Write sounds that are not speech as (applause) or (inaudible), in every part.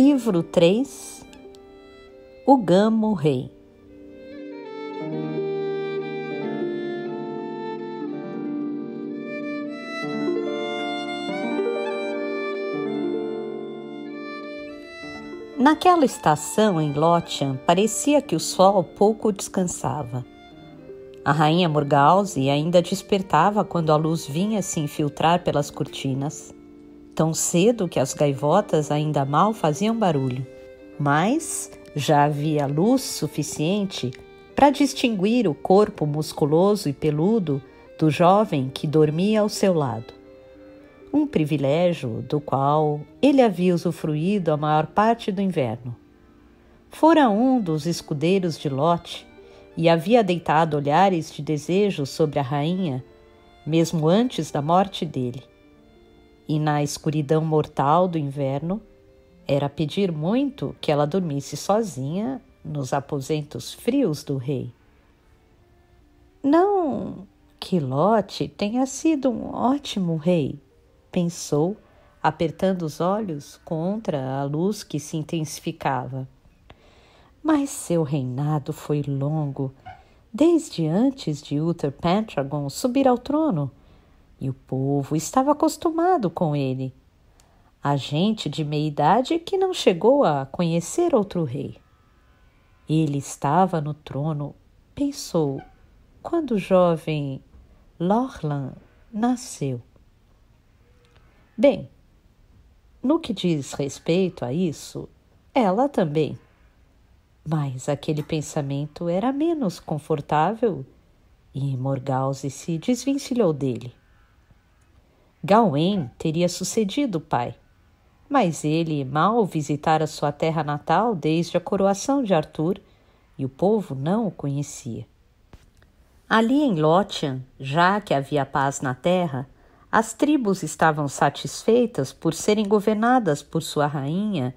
Livro 3 O Gamo Rei Naquela estação em Lotian, parecia que o sol pouco descansava. A rainha Morgause ainda despertava quando a luz vinha se infiltrar pelas cortinas tão cedo que as gaivotas ainda mal faziam barulho, mas já havia luz suficiente para distinguir o corpo musculoso e peludo do jovem que dormia ao seu lado. Um privilégio do qual ele havia usufruído a maior parte do inverno. Fora um dos escudeiros de Lote e havia deitado olhares de desejo sobre a rainha, mesmo antes da morte dele e na escuridão mortal do inverno, era pedir muito que ela dormisse sozinha nos aposentos frios do rei. Não que Lote tenha sido um ótimo rei, pensou, apertando os olhos contra a luz que se intensificava. Mas seu reinado foi longo, desde antes de Uther Pendragon subir ao trono e o povo estava acostumado com ele. A gente de meia idade que não chegou a conhecer outro rei. Ele estava no trono, pensou, quando o jovem Lorlan nasceu. Bem, no que diz respeito a isso, ela também. Mas aquele pensamento era menos confortável e Morgause se desvencilhou dele. Gawain teria sucedido o pai, mas ele mal visitara sua terra natal desde a coroação de Arthur e o povo não o conhecia. Ali em Lothian, já que havia paz na terra, as tribos estavam satisfeitas por serem governadas por sua rainha,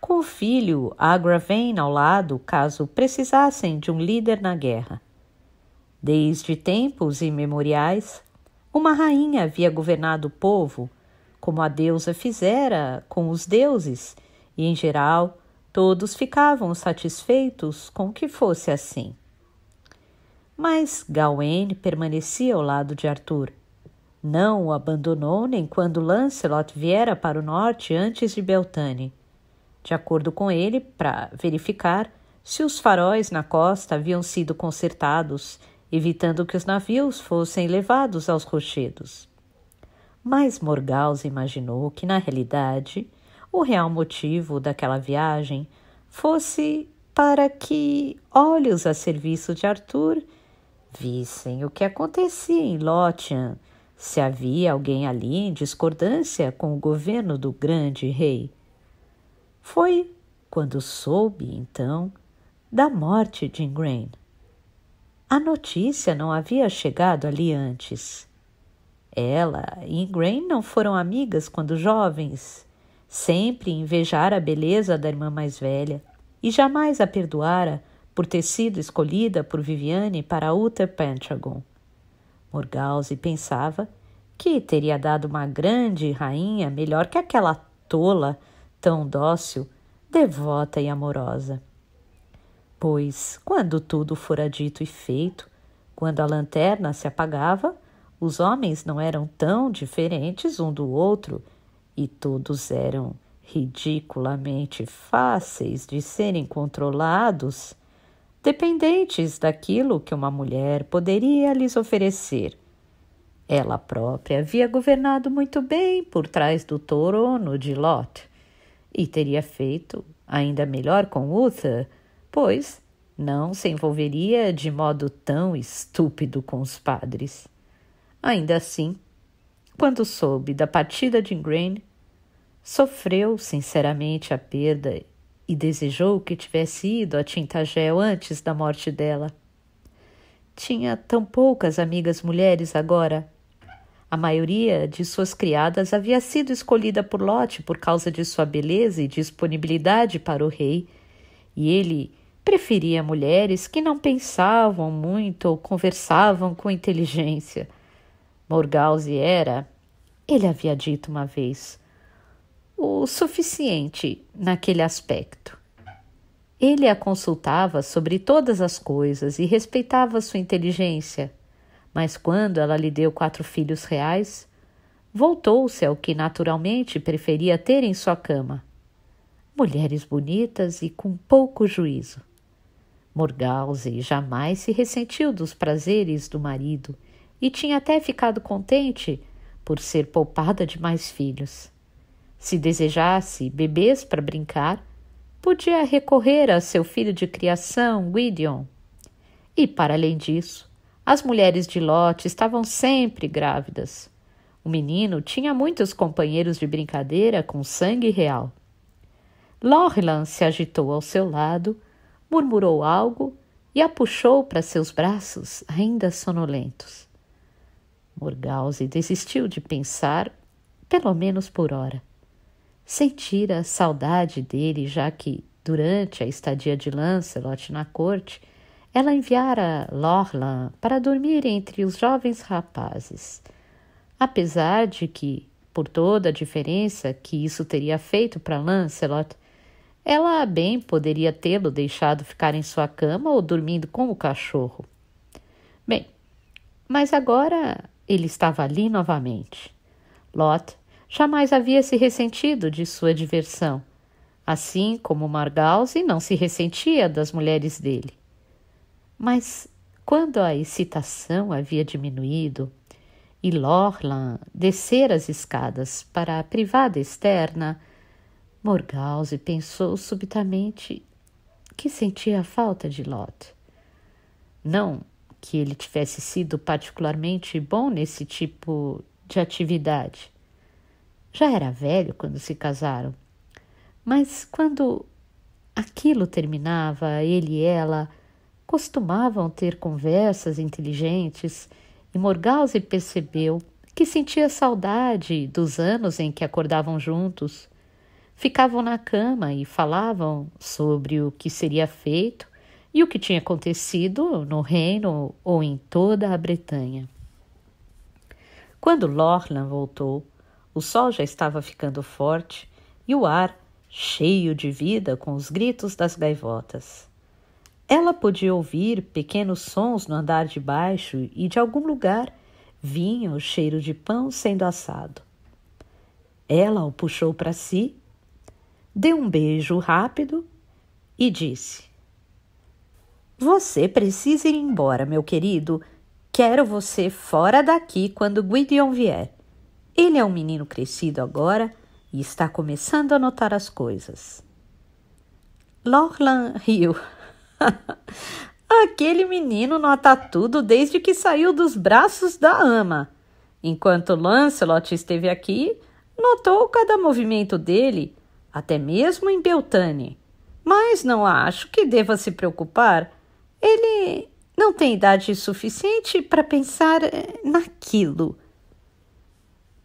com o filho Agravain ao lado, caso precisassem de um líder na guerra. Desde tempos imemoriais, uma rainha havia governado o povo, como a deusa fizera com os deuses, e em geral todos ficavam satisfeitos com que fosse assim. Mas Gawain permanecia ao lado de Arthur. Não o abandonou nem quando Lancelot viera para o norte antes de Beltane. De acordo com ele, para verificar se os faróis na costa haviam sido consertados evitando que os navios fossem levados aos rochedos. Mas Morgause imaginou que, na realidade, o real motivo daquela viagem fosse para que olhos a serviço de Arthur vissem o que acontecia em Lothian, se havia alguém ali em discordância com o governo do grande rei. Foi quando soube, então, da morte de Ingrain. A notícia não havia chegado ali antes. Ela e Ingram não foram amigas quando jovens. Sempre invejara a beleza da irmã mais velha e jamais a perdoara por ter sido escolhida por Viviane para Uther Pentagon. Morgause pensava que teria dado uma grande rainha melhor que aquela tola, tão dócil, devota e amorosa. Pois, quando tudo fora dito e feito, quando a lanterna se apagava, os homens não eram tão diferentes um do outro e todos eram ridiculamente fáceis de serem controlados, dependentes daquilo que uma mulher poderia lhes oferecer. Ela própria havia governado muito bem por trás do trono de Lot e teria feito ainda melhor com Uther, pois não se envolveria de modo tão estúpido com os padres. Ainda assim, quando soube da partida de Ingrain, sofreu sinceramente a perda e desejou que tivesse ido a Tintagel antes da morte dela. Tinha tão poucas amigas mulheres agora. A maioria de suas criadas havia sido escolhida por Lote por causa de sua beleza e disponibilidade para o rei, e ele preferia mulheres que não pensavam muito ou conversavam com inteligência. Morgause era, ele havia dito uma vez, o suficiente naquele aspecto. Ele a consultava sobre todas as coisas e respeitava sua inteligência, mas quando ela lhe deu quatro filhos reais, voltou-se ao que naturalmente preferia ter em sua cama: mulheres bonitas e com pouco juízo. Morgause jamais se ressentiu dos prazeres do marido e tinha até ficado contente por ser poupada de mais filhos. Se desejasse bebês para brincar, podia recorrer a seu filho de criação, Gwydion. E, para além disso, as mulheres de Lot estavam sempre grávidas. O menino tinha muitos companheiros de brincadeira com sangue real. Lorlan se agitou ao seu lado, murmurou algo e a puxou para seus braços ainda sonolentos. Morgause desistiu de pensar, pelo menos por hora. Sentira a saudade dele, já que, durante a estadia de Lancelot na corte, ela enviara Lorlan para dormir entre os jovens rapazes. Apesar de que, por toda a diferença que isso teria feito para Lancelot, ela bem poderia tê-lo deixado ficar em sua cama ou dormindo com o cachorro. Bem, mas agora ele estava ali novamente. Lot jamais havia se ressentido de sua diversão, assim como Margalse não se ressentia das mulheres dele. Mas quando a excitação havia diminuído e Lorlan descer as escadas para a privada externa, Morgause pensou subitamente que sentia a falta de Lot. Não que ele tivesse sido particularmente bom nesse tipo de atividade. Já era velho quando se casaram, mas quando aquilo terminava, ele e ela costumavam ter conversas inteligentes e Morgause percebeu que sentia saudade dos anos em que acordavam juntos Ficavam na cama e falavam sobre o que seria feito e o que tinha acontecido no reino ou em toda a Bretanha. Quando Lorlan voltou, o sol já estava ficando forte e o ar cheio de vida com os gritos das gaivotas. Ela podia ouvir pequenos sons no andar de baixo e de algum lugar vinha o cheiro de pão sendo assado. Ela o puxou para si deu um beijo rápido e disse: Você precisa ir embora, meu querido. Quero você fora daqui quando Guidion vier. Ele é um menino crescido agora e está começando a notar as coisas. Lorlan riu. (laughs) Aquele menino nota tudo desde que saiu dos braços da ama. Enquanto Lancelot esteve aqui, notou cada movimento dele até mesmo em Beltane. Mas não acho que deva se preocupar. Ele não tem idade suficiente para pensar eh, naquilo.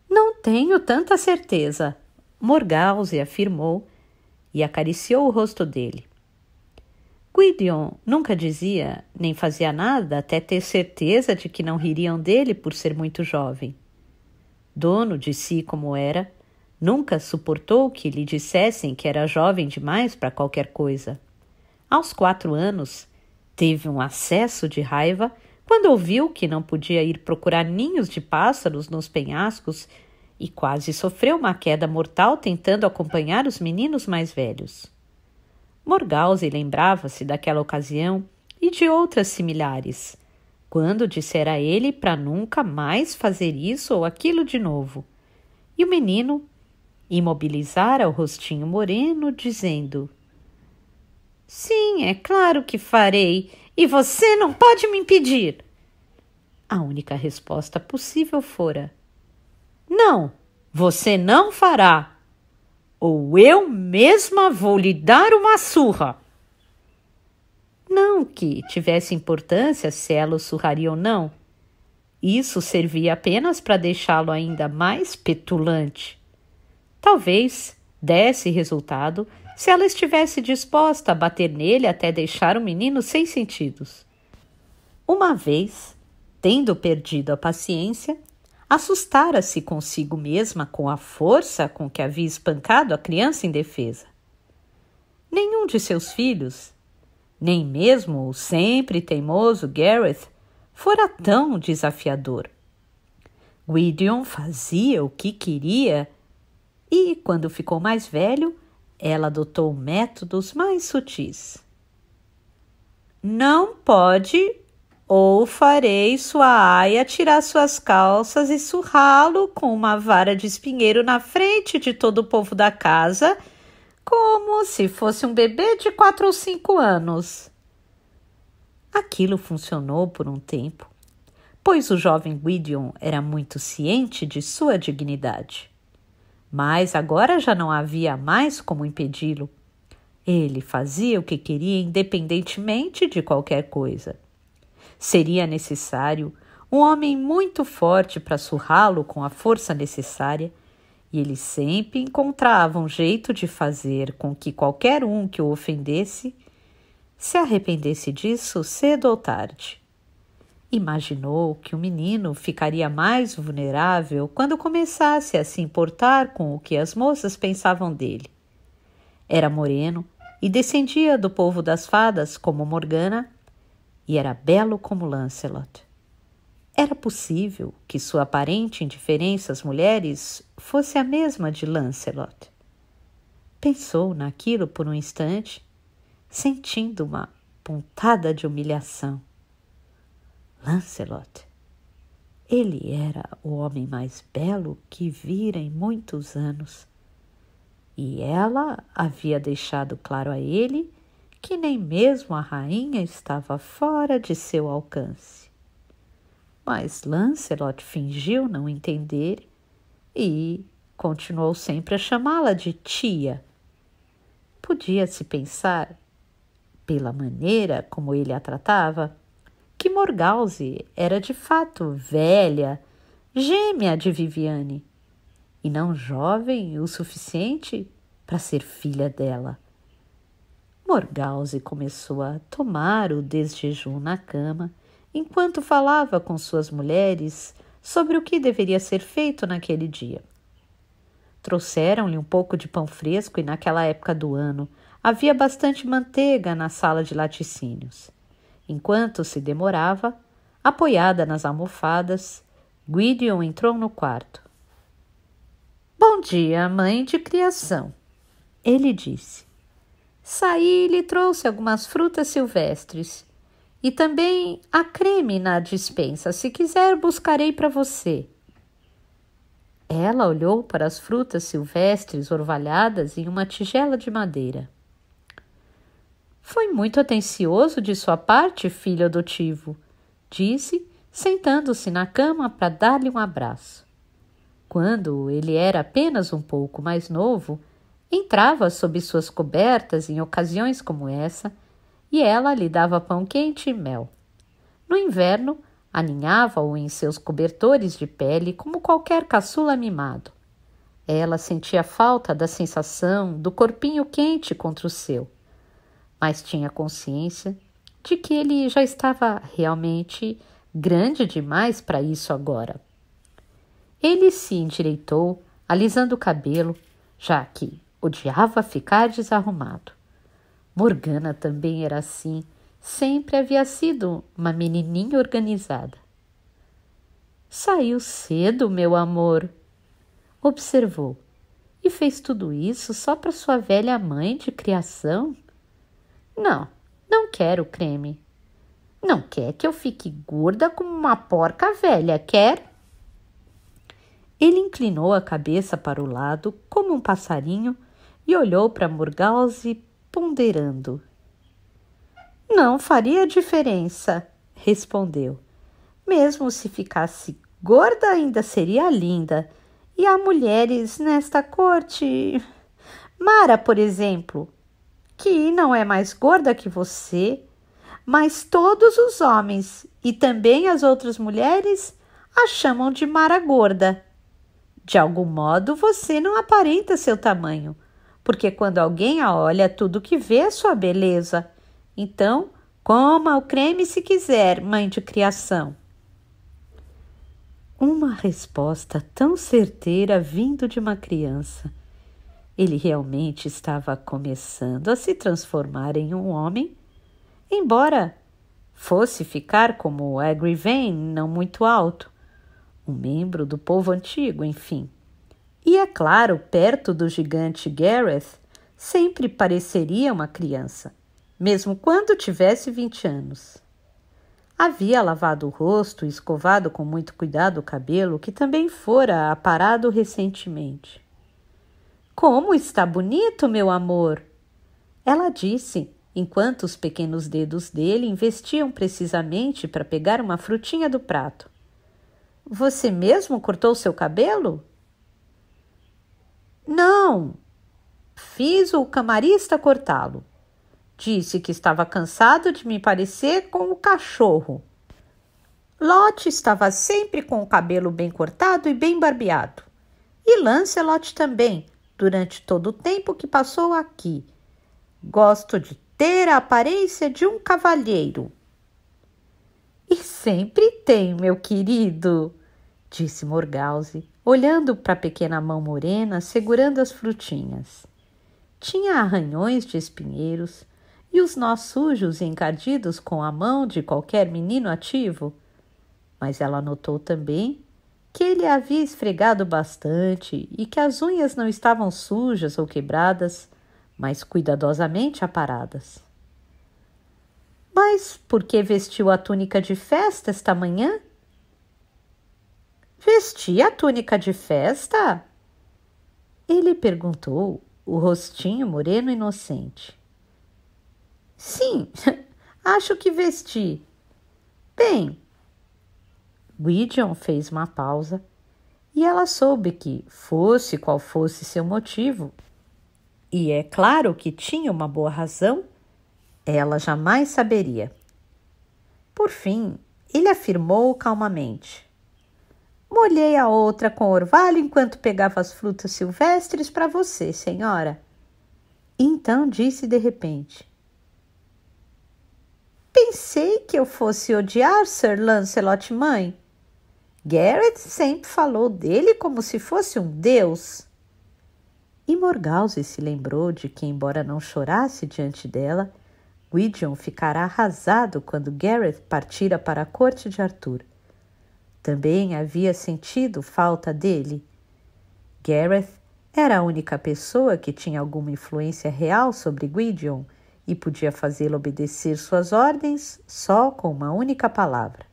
Não tenho tanta certeza, Morgause afirmou e acariciou o rosto dele. Gwydion nunca dizia nem fazia nada até ter certeza de que não ririam dele por ser muito jovem. Dono de si como era, Nunca suportou que lhe dissessem que era jovem demais para qualquer coisa. Aos quatro anos, teve um acesso de raiva quando ouviu que não podia ir procurar ninhos de pássaros nos penhascos e quase sofreu uma queda mortal tentando acompanhar os meninos mais velhos. Morgause lembrava-se daquela ocasião e de outras similares, quando dissera a ele para nunca mais fazer isso ou aquilo de novo. E o menino Imobilizara o rostinho moreno, dizendo: Sim, é claro que farei, e você não pode me impedir. A única resposta possível fora: Não, você não fará. Ou eu mesma vou lhe dar uma surra. Não que tivesse importância se ela o surraria ou não. Isso servia apenas para deixá-lo ainda mais petulante. Talvez desse resultado se ela estivesse disposta a bater nele até deixar o menino sem sentidos. Uma vez, tendo perdido a paciência, assustara-se consigo mesma com a força com que havia espancado a criança indefesa. Nenhum de seus filhos, nem mesmo o sempre teimoso Gareth, fora tão desafiador. Gwydion fazia o que queria e quando ficou mais velho, ela adotou métodos mais sutis. Não pode, ou farei sua aia tirar suas calças e surrá-lo com uma vara de espinheiro na frente de todo o povo da casa, como se fosse um bebê de quatro ou cinco anos. Aquilo funcionou por um tempo, pois o jovem Gwydion era muito ciente de sua dignidade mas agora já não havia mais como impedi-lo. Ele fazia o que queria independentemente de qualquer coisa. Seria necessário um homem muito forte para surrá-lo com a força necessária, e ele sempre encontrava um jeito de fazer com que qualquer um que o ofendesse se arrependesse disso cedo ou tarde. Imaginou que o menino ficaria mais vulnerável quando começasse a se importar com o que as moças pensavam dele. Era moreno e descendia do povo das fadas como Morgana e era belo como Lancelot. Era possível que sua aparente indiferença às mulheres fosse a mesma de Lancelot. Pensou naquilo por um instante, sentindo uma pontada de humilhação. Lancelot. Ele era o homem mais belo que vira em muitos anos. E ela havia deixado claro a ele que nem mesmo a rainha estava fora de seu alcance. Mas Lancelot fingiu não entender e continuou sempre a chamá-la de tia. Podia-se pensar, pela maneira como ele a tratava, que Morgause era de fato velha, gêmea de Viviane, e não jovem o suficiente para ser filha dela. Morgause começou a tomar o desjejum na cama enquanto falava com suas mulheres sobre o que deveria ser feito naquele dia. Trouxeram-lhe um pouco de pão fresco e, naquela época do ano, havia bastante manteiga na sala de laticínios. Enquanto se demorava, apoiada nas almofadas, Gwydion entrou no quarto. Bom dia, mãe de criação, ele disse. Saí e lhe trouxe algumas frutas silvestres e também a creme na dispensa. Se quiser, buscarei para você. Ela olhou para as frutas silvestres orvalhadas em uma tigela de madeira. Foi muito atencioso de sua parte, filho adotivo, disse, sentando-se na cama para dar-lhe um abraço. Quando ele era apenas um pouco mais novo, entrava sob suas cobertas em ocasiões como essa e ela lhe dava pão quente e mel. No inverno, aninhava-o em seus cobertores de pele como qualquer caçula mimado. Ela sentia falta da sensação do corpinho quente contra o seu mas tinha consciência de que ele já estava realmente grande demais para isso agora. Ele se endireitou, alisando o cabelo, já que odiava ficar desarrumado. Morgana também era assim, sempre havia sido uma menininha organizada. Saiu cedo, meu amor, observou, e fez tudo isso só para sua velha mãe de criação? Não, não quero creme. Não quer que eu fique gorda como uma porca velha, quer? Ele inclinou a cabeça para o lado, como um passarinho, e olhou para Murgalse, ponderando. Não faria diferença, respondeu. Mesmo se ficasse gorda, ainda seria linda. E há mulheres nesta corte. Mara, por exemplo, que não é mais gorda que você, mas todos os homens e também as outras mulheres a chamam de Mara Gorda. De algum modo, você não aparenta seu tamanho, porque quando alguém a olha, tudo que vê é sua beleza. Então, coma o creme se quiser, mãe de criação. Uma resposta tão certeira vindo de uma criança. Ele realmente estava começando a se transformar em um homem, embora fosse ficar como Agrivane, não muito alto, um membro do povo antigo, enfim. E é claro, perto do gigante Gareth, sempre pareceria uma criança, mesmo quando tivesse 20 anos. Havia lavado o rosto e escovado com muito cuidado o cabelo, que também fora aparado recentemente. Como está bonito, meu amor! Ela disse, enquanto os pequenos dedos dele investiam precisamente para pegar uma frutinha do prato. Você mesmo cortou seu cabelo? Não! Fiz o camarista cortá-lo. Disse que estava cansado de me parecer com o cachorro. Lot estava sempre com o cabelo bem cortado e bem barbeado. E Lancelot também, durante todo o tempo que passou aqui. Gosto de ter a aparência de um cavalheiro. E sempre tem, meu querido, disse Morgause, olhando para a pequena mão morena segurando as frutinhas. Tinha arranhões de espinheiros e os nós sujos e encardidos com a mão de qualquer menino ativo. Mas ela notou também que ele havia esfregado bastante e que as unhas não estavam sujas ou quebradas, mas cuidadosamente aparadas. Mas por que vestiu a túnica de festa esta manhã? Vesti a túnica de festa? Ele perguntou, o rostinho moreno inocente. Sim, (laughs) acho que vesti. Bem, Gwydion fez uma pausa e ela soube que, fosse qual fosse seu motivo, e é claro que tinha uma boa razão, ela jamais saberia. Por fim, ele afirmou calmamente: Molhei a outra com orvalho enquanto pegava as frutas silvestres para você, senhora. Então disse de repente: Pensei que eu fosse odiar Sir Lancelot, mãe. Garrett sempre falou dele como se fosse um deus. E Morgause se lembrou de que, embora não chorasse diante dela, Gwydion ficará arrasado quando Gareth partira para a corte de Arthur. Também havia sentido falta dele. Gareth era a única pessoa que tinha alguma influência real sobre Gwydion e podia fazê-lo obedecer suas ordens só com uma única palavra.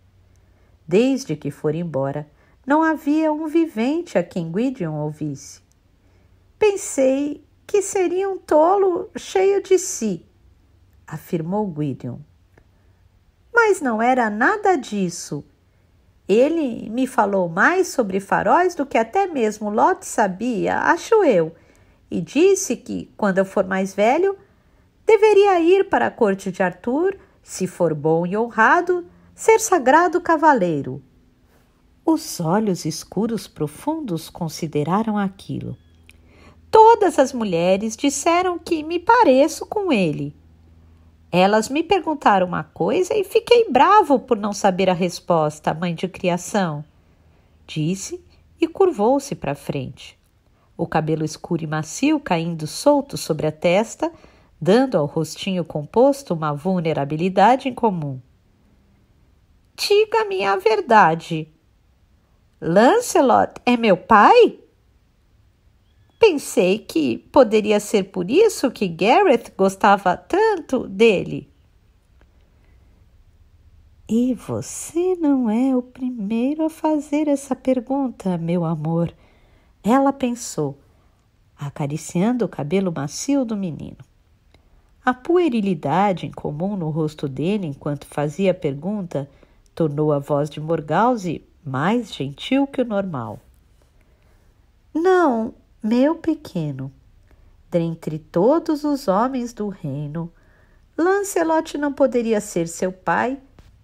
Desde que for embora, não havia um vivente a quem Gwydion ouvisse. Pensei que seria um tolo cheio de si, afirmou Gwydion. Mas não era nada disso. Ele me falou mais sobre faróis do que até mesmo Lot sabia, acho eu, e disse que, quando eu for mais velho, deveria ir para a corte de Arthur, se for bom e honrado, ser sagrado cavaleiro. Os olhos escuros profundos consideraram aquilo. Todas as mulheres disseram que me pareço com ele. Elas me perguntaram uma coisa e fiquei bravo por não saber a resposta, mãe de criação. Disse e curvou-se para frente. O cabelo escuro e macio caindo solto sobre a testa, dando ao rostinho composto uma vulnerabilidade incomum diga-me a verdade. Lancelot é meu pai? Pensei que poderia ser por isso que Gareth gostava tanto dele. E você não é o primeiro a fazer essa pergunta, meu amor. Ela pensou, acariciando o cabelo macio do menino. A puerilidade incomum no rosto dele enquanto fazia a pergunta tornou a voz de Morgause mais gentil que o normal. Não, meu pequeno, dentre todos os homens do reino, Lancelot não poderia ser seu pai?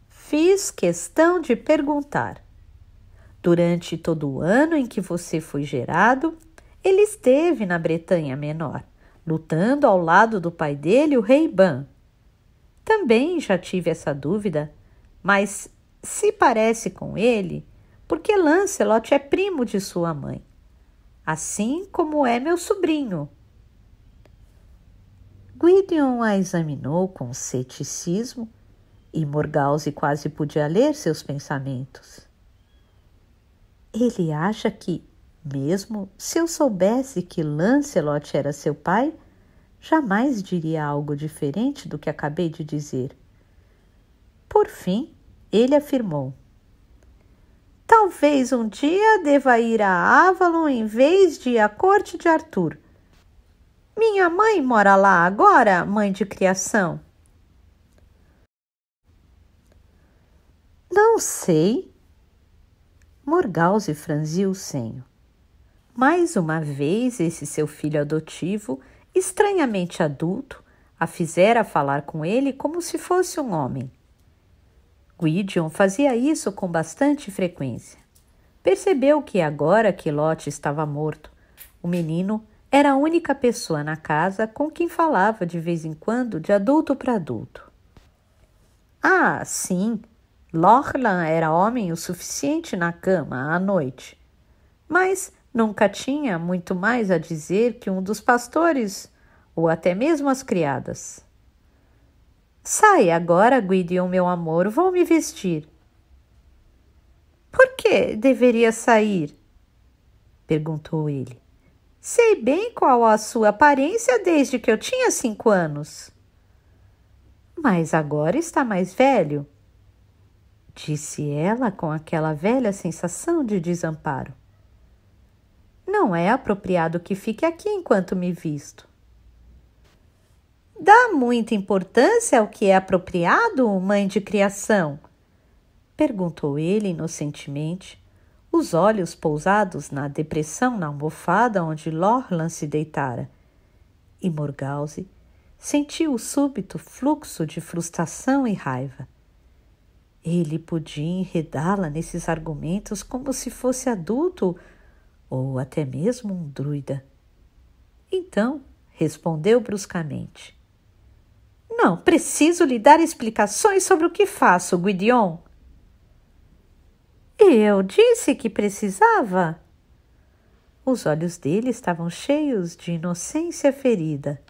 Fiz questão de perguntar. Durante todo o ano em que você foi gerado, ele esteve na Bretanha Menor, lutando ao lado do pai dele, o rei Ban. Também já tive essa dúvida, mas se parece com ele, porque Lancelot é primo de sua mãe, assim como é meu sobrinho. Gwydion a examinou com ceticismo e Morgause quase podia ler seus pensamentos. Ele acha que, mesmo se eu soubesse que Lancelot era seu pai, jamais diria algo diferente do que acabei de dizer. Por fim, ele afirmou: Talvez um dia deva ir a Avalon em vez de à corte de Arthur. Minha mãe mora lá agora, mãe de criação. Não sei. Morgause franziu o senho. Mais uma vez, esse seu filho adotivo, estranhamente adulto, a fizera falar com ele como se fosse um homem. Gwydion fazia isso com bastante frequência. Percebeu que agora que Lot estava morto, o menino era a única pessoa na casa com quem falava de vez em quando de adulto para adulto. Ah, sim, Lorlan era homem o suficiente na cama à noite, mas nunca tinha muito mais a dizer que um dos pastores ou até mesmo as criadas. Sai agora, Guidion, meu amor, vou me vestir. Por que deveria sair? perguntou ele. Sei bem qual a sua aparência desde que eu tinha cinco anos. Mas agora está mais velho, disse ela com aquela velha sensação de desamparo. Não é apropriado que fique aqui enquanto me visto. Dá muita importância ao que é apropriado, mãe de criação? Perguntou ele inocentemente, os olhos pousados na depressão na almofada onde Lorlan se deitara. E Morgause sentiu o súbito fluxo de frustração e raiva. Ele podia enredá-la nesses argumentos como se fosse adulto ou até mesmo um druida. Então, respondeu bruscamente: não preciso lhe dar explicações sobre o que faço, Guidion. Eu disse que precisava. Os olhos dele estavam cheios de inocência ferida.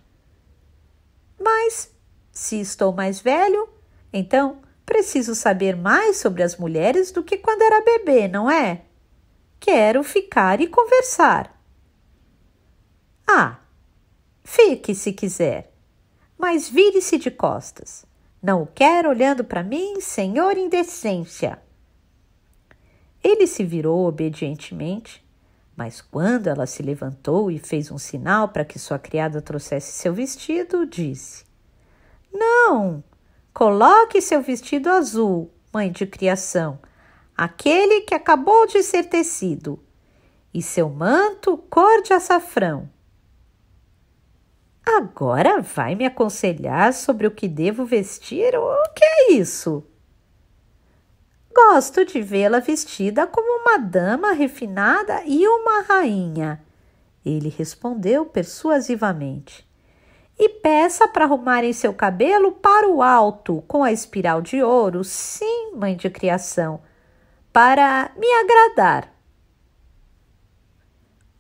Mas, se estou mais velho, então preciso saber mais sobre as mulheres do que quando era bebê, não é? Quero ficar e conversar. Ah, fique se quiser mas vire-se de costas. Não o quer olhando para mim, senhor indecência. Ele se virou obedientemente, mas quando ela se levantou e fez um sinal para que sua criada trouxesse seu vestido, disse: Não, coloque seu vestido azul, mãe de criação, aquele que acabou de ser tecido, e seu manto cor de açafrão. Agora vai me aconselhar sobre o que devo vestir? O que é isso? Gosto de vê-la vestida como uma dama refinada e uma rainha. Ele respondeu persuasivamente. E peça para arrumarem seu cabelo para o alto, com a espiral de ouro, sim, mãe de criação, para me agradar.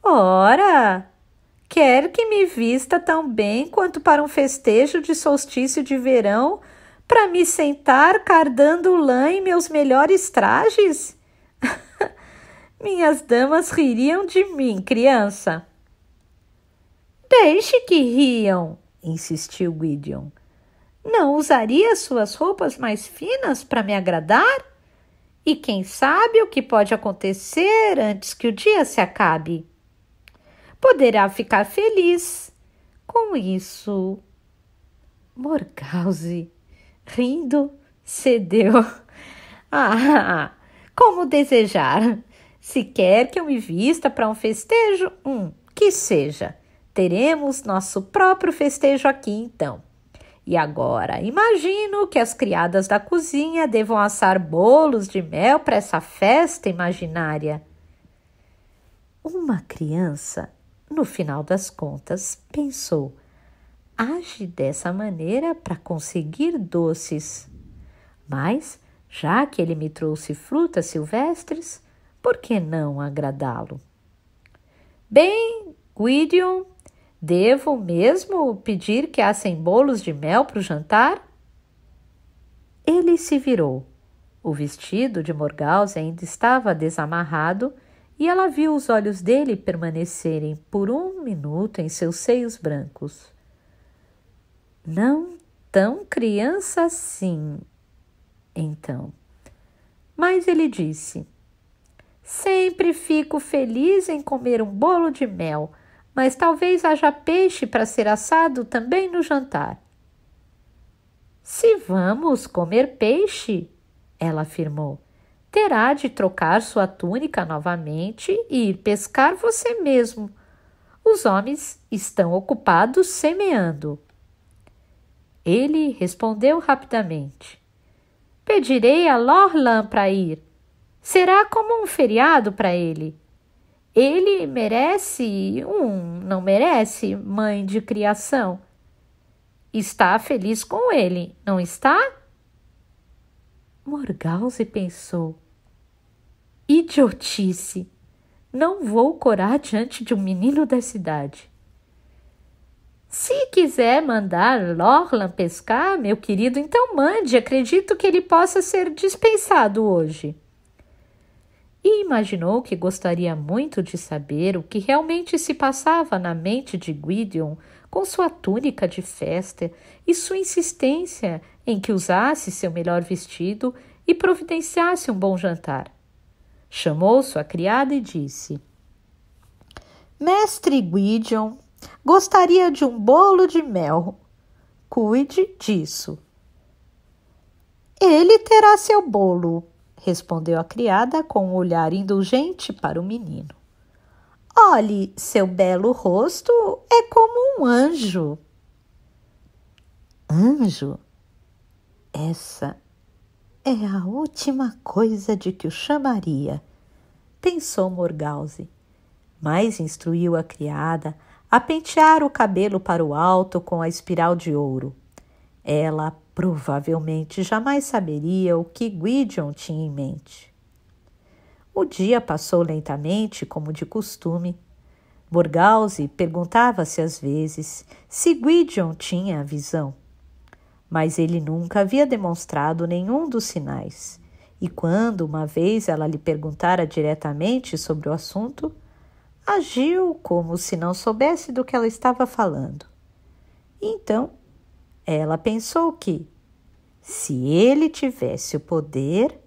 Ora, Quer que me vista tão bem quanto para um festejo de solstício de verão, para me sentar cardando lã em meus melhores trajes? (laughs) Minhas damas ririam de mim, criança. Deixe que riam, insistiu Gideon. Não usaria suas roupas mais finas para me agradar? E quem sabe o que pode acontecer antes que o dia se acabe? poderá ficar feliz. Com isso, Morgause, rindo, cedeu. Ah, (laughs) como desejar! Se quer que eu me vista para um festejo, hum, que seja. Teremos nosso próprio festejo aqui então. E agora, imagino que as criadas da cozinha devam assar bolos de mel para essa festa imaginária. Uma criança no final das contas, pensou: age dessa maneira para conseguir doces. Mas, já que ele me trouxe frutas silvestres, por que não agradá-lo? Bem, Gwydion, devo mesmo pedir que assem bolos de mel para o jantar? Ele se virou. O vestido de Morgause ainda estava desamarrado e ela viu os olhos dele permanecerem por um minuto em seus seios brancos. Não tão criança assim, então. Mas ele disse: Sempre fico feliz em comer um bolo de mel, mas talvez haja peixe para ser assado também no jantar. Se vamos comer peixe, ela afirmou terá de trocar sua túnica novamente e ir pescar você mesmo. Os homens estão ocupados semeando. Ele respondeu rapidamente: Pedirei a Lorlan para ir. Será como um feriado para ele. Ele merece um, não merece, mãe de criação. Está feliz com ele, não está? Morgause pensou. Idiotice! Não vou corar diante de um menino da cidade. Se quiser mandar Lorlan pescar, meu querido, então mande. Acredito que ele possa ser dispensado hoje. E imaginou que gostaria muito de saber o que realmente se passava na mente de Gwydion com sua túnica de festa e sua insistência em que usasse seu melhor vestido e providenciasse um bom jantar. Chamou sua criada e disse: Mestre Guidion, gostaria de um bolo de mel. Cuide disso. Ele terá seu bolo, respondeu a criada com um olhar indulgente para o menino. Olhe, seu belo rosto é como um anjo. Anjo? Essa é a última coisa de que o chamaria, pensou Morgause, mas instruiu a criada a pentear o cabelo para o alto com a espiral de ouro. Ela provavelmente jamais saberia o que Gwydion tinha em mente. O dia passou lentamente, como de costume. Morgause perguntava-se às vezes se Gwydion tinha a visão mas ele nunca havia demonstrado nenhum dos sinais. E quando uma vez ela lhe perguntara diretamente sobre o assunto, agiu como se não soubesse do que ela estava falando. Então, ela pensou que, se ele tivesse o poder,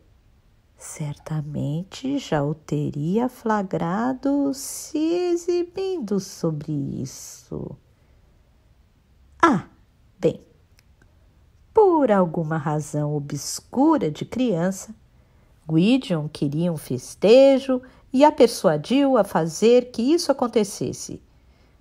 certamente já o teria flagrado se exibindo sobre isso. Ah! Por alguma razão obscura de criança, Gwydion queria um festejo e a persuadiu a fazer que isso acontecesse.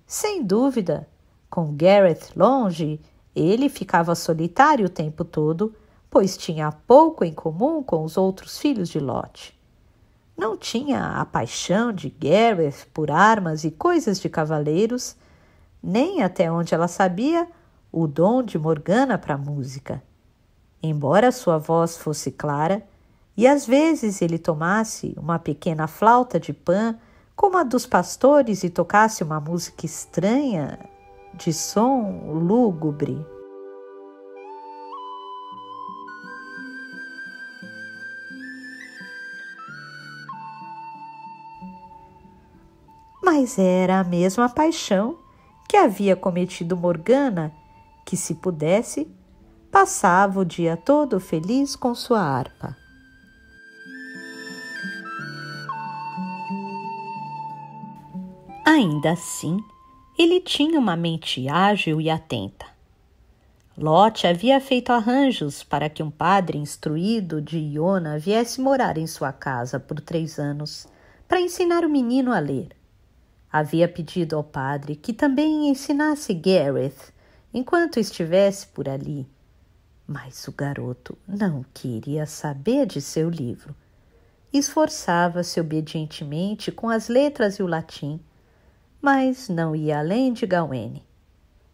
Sem dúvida, com Gareth longe, ele ficava solitário o tempo todo, pois tinha pouco em comum com os outros filhos de Lot. Não tinha a paixão de Gareth por armas e coisas de cavaleiros, nem até onde ela sabia o dom de Morgana para a música. Embora sua voz fosse clara, e às vezes ele tomasse uma pequena flauta de pan, como a dos pastores, e tocasse uma música estranha, de som lúgubre. Mas era a mesma paixão que havia cometido Morgana que, se pudesse, passava o dia todo feliz com sua harpa. Ainda assim, ele tinha uma mente ágil e atenta. Lote havia feito arranjos para que um padre instruído de Iona viesse morar em sua casa por três anos para ensinar o menino a ler. Havia pedido ao padre que também ensinasse Gareth enquanto estivesse por ali. Mas o garoto não queria saber de seu livro. Esforçava-se obedientemente com as letras e o latim, mas não ia além de Gawain,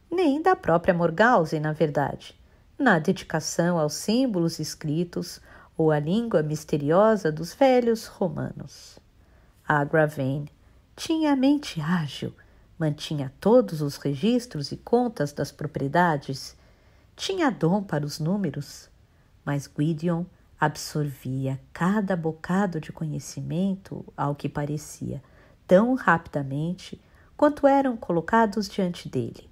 nem da própria Morgause, na verdade, na dedicação aos símbolos escritos ou à língua misteriosa dos velhos romanos. A Agravain tinha a mente ágil mantinha todos os registros e contas das propriedades, tinha dom para os números, mas Gwydion absorvia cada bocado de conhecimento, ao que parecia, tão rapidamente quanto eram colocados diante dele.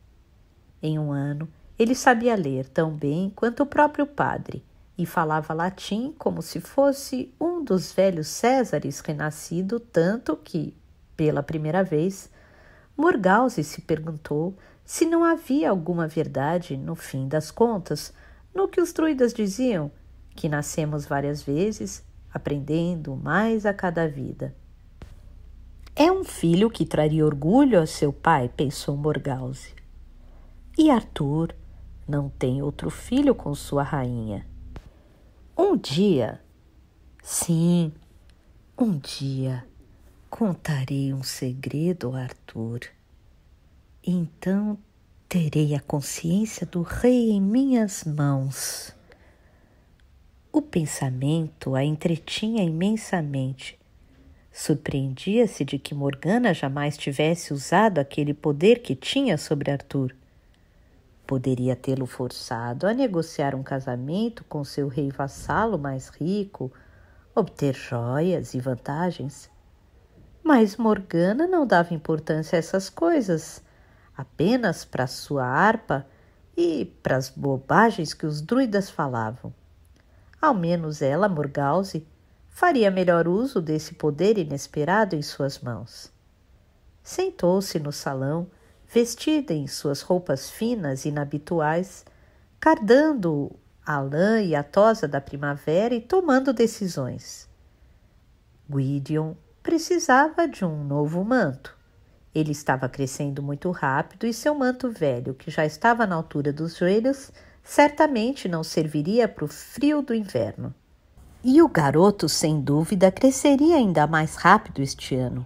Em um ano, ele sabia ler tão bem quanto o próprio padre e falava latim como se fosse um dos velhos Césares renascido, tanto que, pela primeira vez, Morgause se perguntou se não havia alguma verdade, no fim das contas, no que os druidas diziam, que nascemos várias vezes, aprendendo mais a cada vida. É um filho que traria orgulho a seu pai, pensou Morgause. E Arthur não tem outro filho com sua rainha. Um dia, sim, um dia, Contarei um segredo, Arthur. Então terei a consciência do rei em minhas mãos. O pensamento a entretinha imensamente. Surpreendia-se de que Morgana jamais tivesse usado aquele poder que tinha sobre Arthur. Poderia tê-lo forçado a negociar um casamento com seu rei vassalo mais rico, obter joias e vantagens mas Morgana não dava importância a essas coisas, apenas para sua harpa e para as bobagens que os druidas falavam. Ao menos ela, Morgause, faria melhor uso desse poder inesperado em suas mãos. Sentou-se no salão, vestida em suas roupas finas e inabituais, cardando a lã e a tosa da primavera e tomando decisões. Gwydion precisava de um novo manto. Ele estava crescendo muito rápido e seu manto velho, que já estava na altura dos joelhos, certamente não serviria para o frio do inverno. E o garoto, sem dúvida, cresceria ainda mais rápido este ano.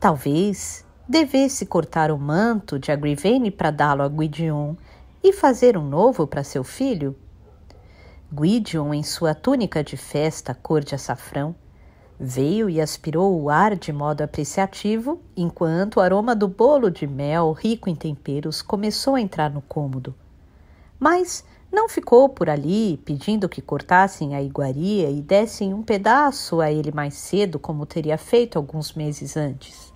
Talvez devesse cortar o manto de Agrivene para dá-lo a Guidion e fazer um novo para seu filho? Guidion, em sua túnica de festa cor de açafrão, Veio e aspirou o ar de modo apreciativo, enquanto o aroma do bolo de mel, rico em temperos, começou a entrar no cômodo. Mas não ficou por ali pedindo que cortassem a iguaria e dessem um pedaço a ele mais cedo, como teria feito alguns meses antes.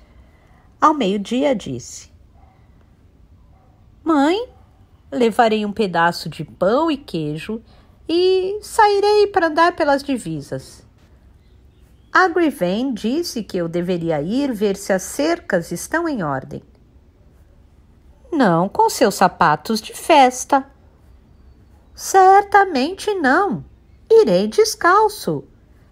Ao meio-dia disse: Mãe, levarei um pedaço de pão e queijo e sairei para andar pelas divisas. Agrivain disse que eu deveria ir ver se as cercas estão em ordem. Não com seus sapatos de festa. Certamente não. Irei descalço,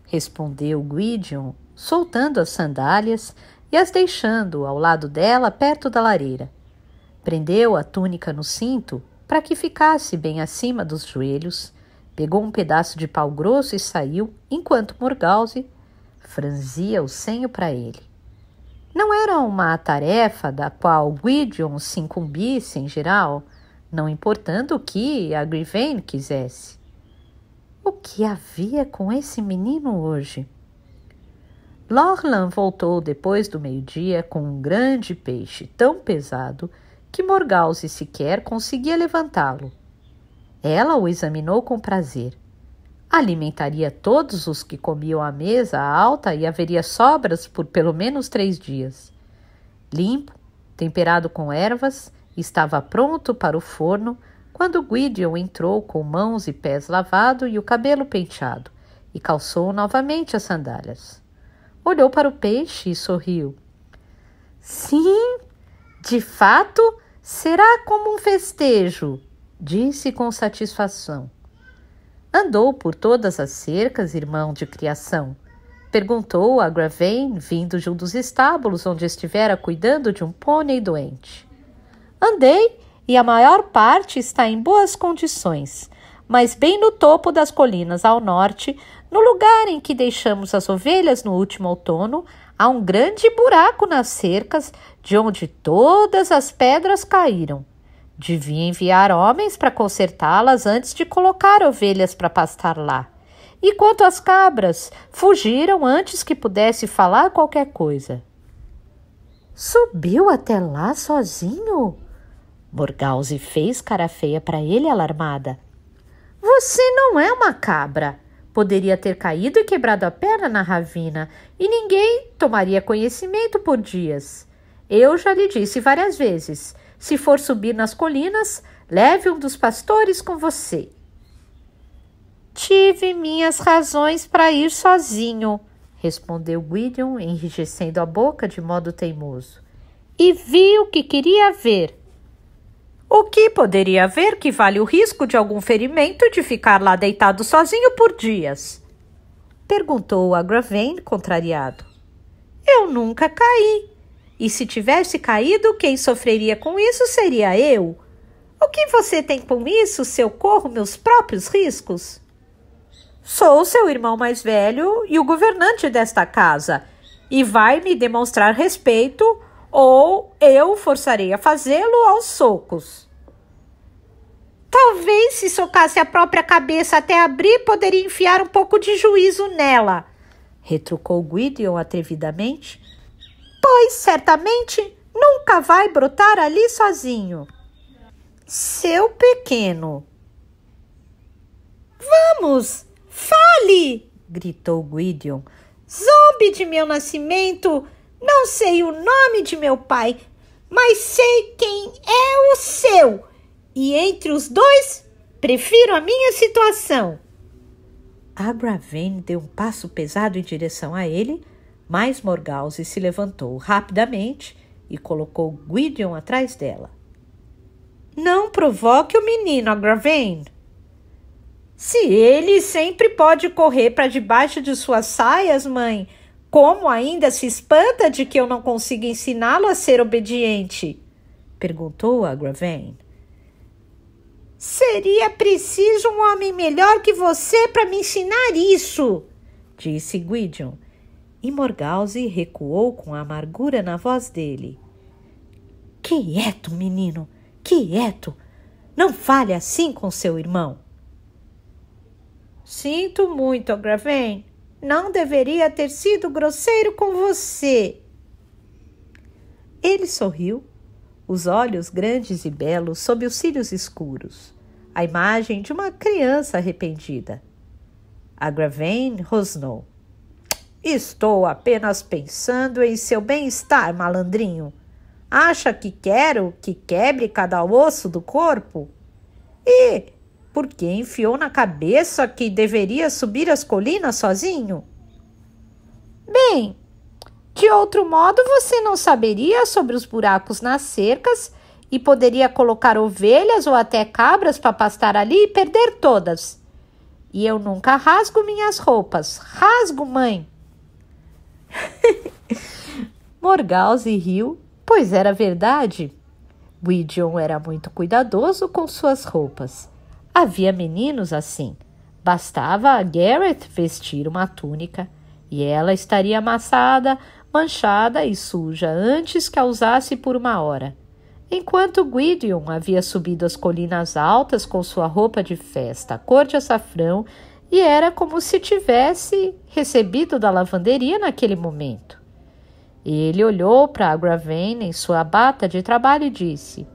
respondeu Gwydion, soltando as sandálias e as deixando ao lado dela perto da lareira. Prendeu a túnica no cinto para que ficasse bem acima dos joelhos, pegou um pedaço de pau grosso e saiu, enquanto Morgause franzia o senho para ele. Não era uma tarefa da qual Gwydion se incumbisse em geral, não importando o que a Grivain quisesse. O que havia com esse menino hoje? Lorlan voltou depois do meio-dia com um grande peixe tão pesado que Morgause sequer conseguia levantá-lo. Ela o examinou com prazer alimentaria todos os que comiam à mesa alta e haveria sobras por pelo menos três dias. Limpo, temperado com ervas, estava pronto para o forno quando Gwydion entrou com mãos e pés lavado e o cabelo penteado, e calçou novamente as sandálias. Olhou para o peixe e sorriu. Sim, de fato, será como um festejo, disse com satisfação. Andou por todas as cercas, irmão de criação. Perguntou a Gravain, vindo de um dos estábulos onde estivera cuidando de um pônei doente. Andei e a maior parte está em boas condições, mas bem no topo das colinas ao norte, no lugar em que deixamos as ovelhas no último outono, há um grande buraco nas cercas de onde todas as pedras caíram. Devia enviar homens para consertá-las antes de colocar ovelhas para pastar lá. E quanto às cabras, fugiram antes que pudesse falar qualquer coisa. Subiu até lá sozinho? Morgause fez cara feia para ele, alarmada. Você não é uma cabra. Poderia ter caído e quebrado a perna na ravina, e ninguém tomaria conhecimento por dias. Eu já lhe disse várias vezes. Se for subir nas colinas, leve um dos pastores com você. Tive minhas razões para ir sozinho, respondeu William, enrijecendo a boca de modo teimoso. E vi o que queria ver. O que poderia haver que vale o risco de algum ferimento de ficar lá deitado sozinho por dias? Perguntou Agravain, contrariado. Eu nunca caí, e se tivesse caído, quem sofreria com isso seria eu. O que você tem com isso se eu corro meus próprios riscos? Sou seu irmão mais velho e o governante desta casa, e vai me demonstrar respeito, ou eu forçarei a fazê-lo aos socos. Talvez se socasse a própria cabeça até abrir, poderia enfiar um pouco de juízo nela, retrucou Gwydion atrevidamente, pois certamente nunca vai brotar ali sozinho. Seu pequeno. Vamos, fale! gritou Gwydion. Zombie de meu nascimento, não sei o nome de meu pai, mas sei quem é o seu. E entre os dois, prefiro a minha situação. Abraven deu um passo pesado em direção a ele, mas Morgause se levantou rapidamente e colocou Gwydion atrás dela. Não provoque o menino, Agravain. Se ele sempre pode correr para debaixo de suas saias, mãe, como ainda se espanta de que eu não consiga ensiná-lo a ser obediente? Perguntou Agravain. Seria preciso um homem melhor que você para me ensinar isso, disse Gwydion e Morgause recuou com amargura na voz dele. Quieto, menino, quieto! Não fale assim com seu irmão. Sinto muito, Graven. Não deveria ter sido grosseiro com você. Ele sorriu, os olhos grandes e belos sob os cílios escuros, a imagem de uma criança arrependida. A Graven rosnou. Estou apenas pensando em seu bem-estar, malandrinho. Acha que quero que quebre cada osso do corpo? E por que enfiou na cabeça que deveria subir as colinas sozinho? Bem, de outro modo você não saberia sobre os buracos nas cercas e poderia colocar ovelhas ou até cabras para pastar ali e perder todas. E eu nunca rasgo minhas roupas. Rasgo, mãe! (laughs) Morgause riu, pois era verdade. Gwydion era muito cuidadoso com suas roupas. Havia meninos assim. Bastava a Gareth vestir uma túnica e ela estaria amassada, manchada e suja antes que a usasse por uma hora. Enquanto Gwydion havia subido as colinas altas com sua roupa de festa cor de açafrão e era como se tivesse recebido da lavanderia naquele momento. Ele olhou para Agravain em sua bata de trabalho e disse: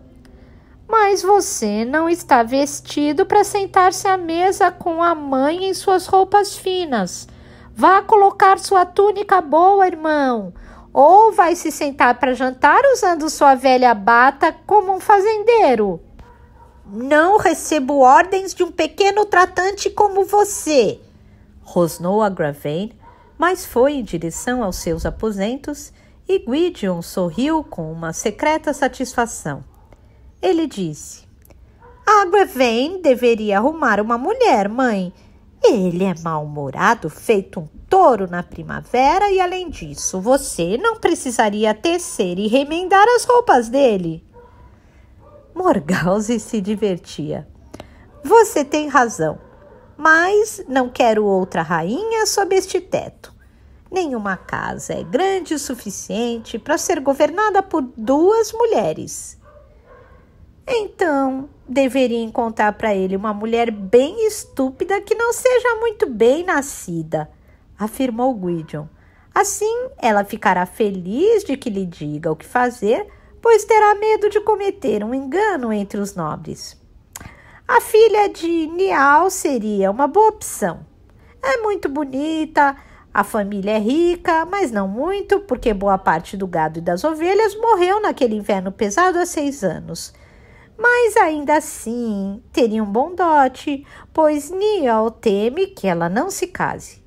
Mas você não está vestido para sentar-se à mesa com a mãe em suas roupas finas. Vá colocar sua túnica boa, irmão. Ou vai se sentar para jantar usando sua velha bata como um fazendeiro. Não recebo ordens de um pequeno tratante como você, rosnou a Gravain, mas foi em direção aos seus aposentos e Gwydion sorriu com uma secreta satisfação. Ele disse: A Gravain deveria arrumar uma mulher, mãe. Ele é mal-humorado, feito um touro na primavera, e além disso, você não precisaria tecer e remendar as roupas dele. Morgause (laughs) se divertia. Você tem razão, mas não quero outra rainha sob este teto. Nenhuma casa é grande o suficiente para ser governada por duas mulheres. Então, deveria encontrar para ele uma mulher bem estúpida que não seja muito bem nascida, afirmou Gwydion. Assim, ela ficará feliz de que lhe diga o que fazer pois terá medo de cometer um engano entre os nobres. A filha de Nial seria uma boa opção. É muito bonita, a família é rica, mas não muito, porque boa parte do gado e das ovelhas morreu naquele inverno pesado há seis anos. Mas ainda assim teria um bom dote, pois Nial teme que ela não se case.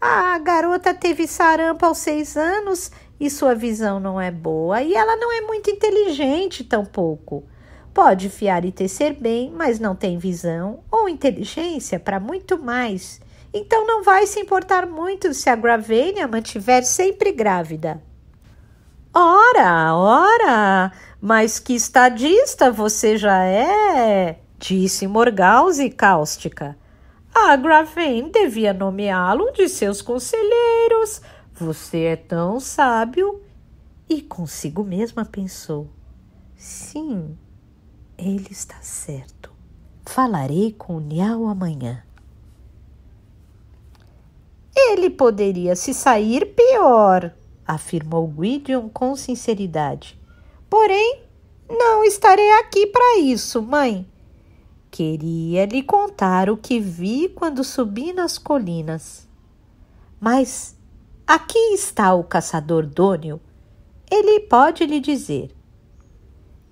A garota teve sarampo aos seis anos e sua visão não é boa e ela não é muito inteligente tampouco. Pode fiar e tecer bem, mas não tem visão ou inteligência para muito mais. Então não vai se importar muito se a Gravênia mantiver sempre grávida. Ora, ora, mas que estadista você já é, disse Morgause cáustica. A Gravain devia nomeá-lo de seus conselheiros você é tão sábio. E consigo mesma pensou: Sim, ele está certo. Falarei com o Niau amanhã. Ele poderia se sair pior, afirmou Gwydion com sinceridade. Porém, não estarei aqui para isso, mãe. Queria lhe contar o que vi quando subi nas colinas. Mas Aqui está o caçador Dônio. Ele pode lhe dizer.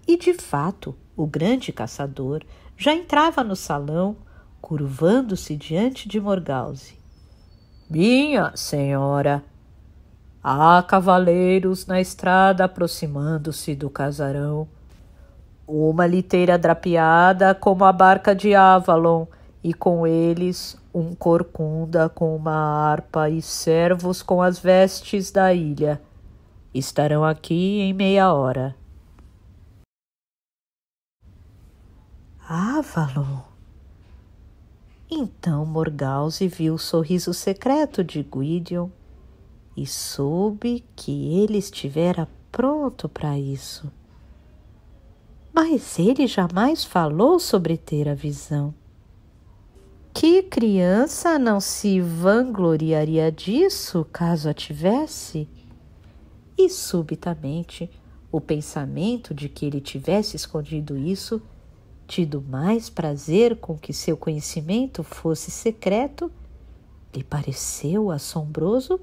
E de fato, o grande caçador já entrava no salão, curvando-se diante de Morgause. Minha senhora, há cavaleiros na estrada aproximando-se do casarão. Uma liteira drapeada como a barca de Avalon e com eles um corcunda com uma harpa e servos com as vestes da ilha. Estarão aqui em meia hora. Avalon! Então Morgause viu o sorriso secreto de Gwydion e soube que ele estivera pronto para isso. Mas ele jamais falou sobre ter a visão. Que criança não se vangloriaria disso caso a tivesse? E subitamente, o pensamento de que ele tivesse escondido isso, tido mais prazer com que seu conhecimento fosse secreto, lhe pareceu assombroso,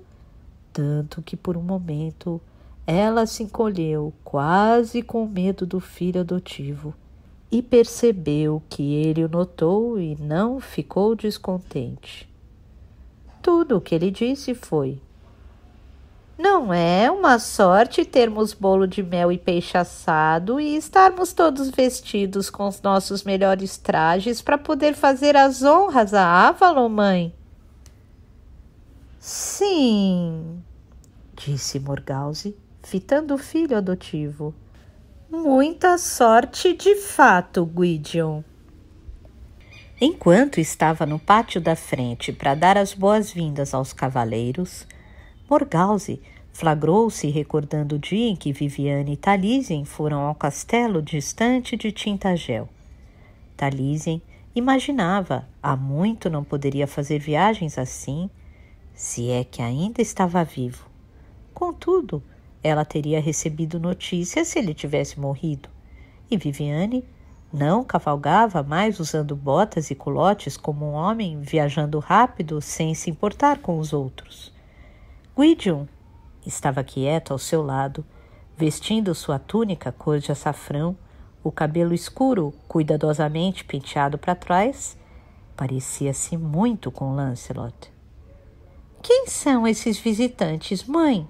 tanto que por um momento ela se encolheu, quase com medo do filho adotivo e percebeu que ele o notou e não ficou descontente. Tudo o que ele disse foi: Não é uma sorte termos bolo de mel e peixe assado e estarmos todos vestidos com os nossos melhores trajes para poder fazer as honras à Avalon, mãe? Sim, disse Morgause, fitando o filho adotivo. Muita sorte de fato, Guidion. Enquanto estava no pátio da frente para dar as boas-vindas aos cavaleiros, Morgause flagrou-se recordando o dia em que Viviane e Talizem foram ao castelo distante de Tintagel. Talizem imaginava, há muito não poderia fazer viagens assim, se é que ainda estava vivo. Contudo, ela teria recebido notícias se ele tivesse morrido. E Viviane não cavalgava mais usando botas e culotes como um homem viajando rápido sem se importar com os outros. Gwydion estava quieto ao seu lado, vestindo sua túnica cor de açafrão, o cabelo escuro cuidadosamente penteado para trás, parecia-se muito com Lancelot. Quem são esses visitantes, mãe?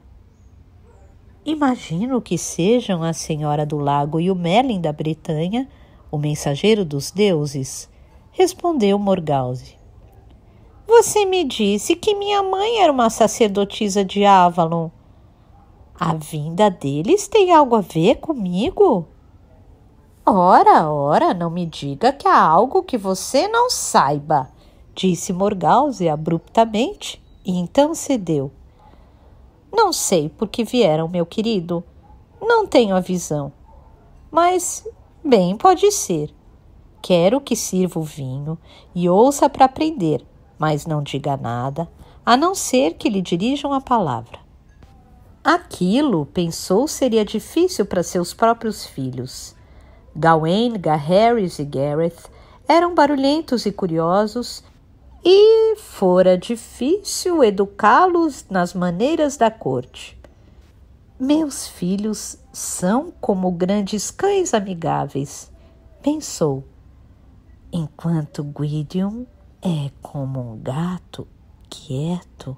Imagino que sejam a Senhora do Lago e o Merlin da Bretanha, o mensageiro dos deuses, respondeu Morgause. Você me disse que minha mãe era uma sacerdotisa de Avalon. A vinda deles tem algo a ver comigo? Ora, ora, não me diga que há algo que você não saiba, disse Morgause abruptamente e então cedeu. Não sei por que vieram, meu querido. Não tenho a visão. Mas, bem, pode ser. Quero que sirva o vinho e ouça para aprender, mas não diga nada, a não ser que lhe dirijam a palavra. Aquilo, pensou, seria difícil para seus próprios filhos. Gawain, Garrett e Gareth eram barulhentos e curiosos e fora difícil educá-los nas maneiras da corte. Meus filhos são como grandes cães amigáveis, pensou, enquanto Guidium é como um gato quieto,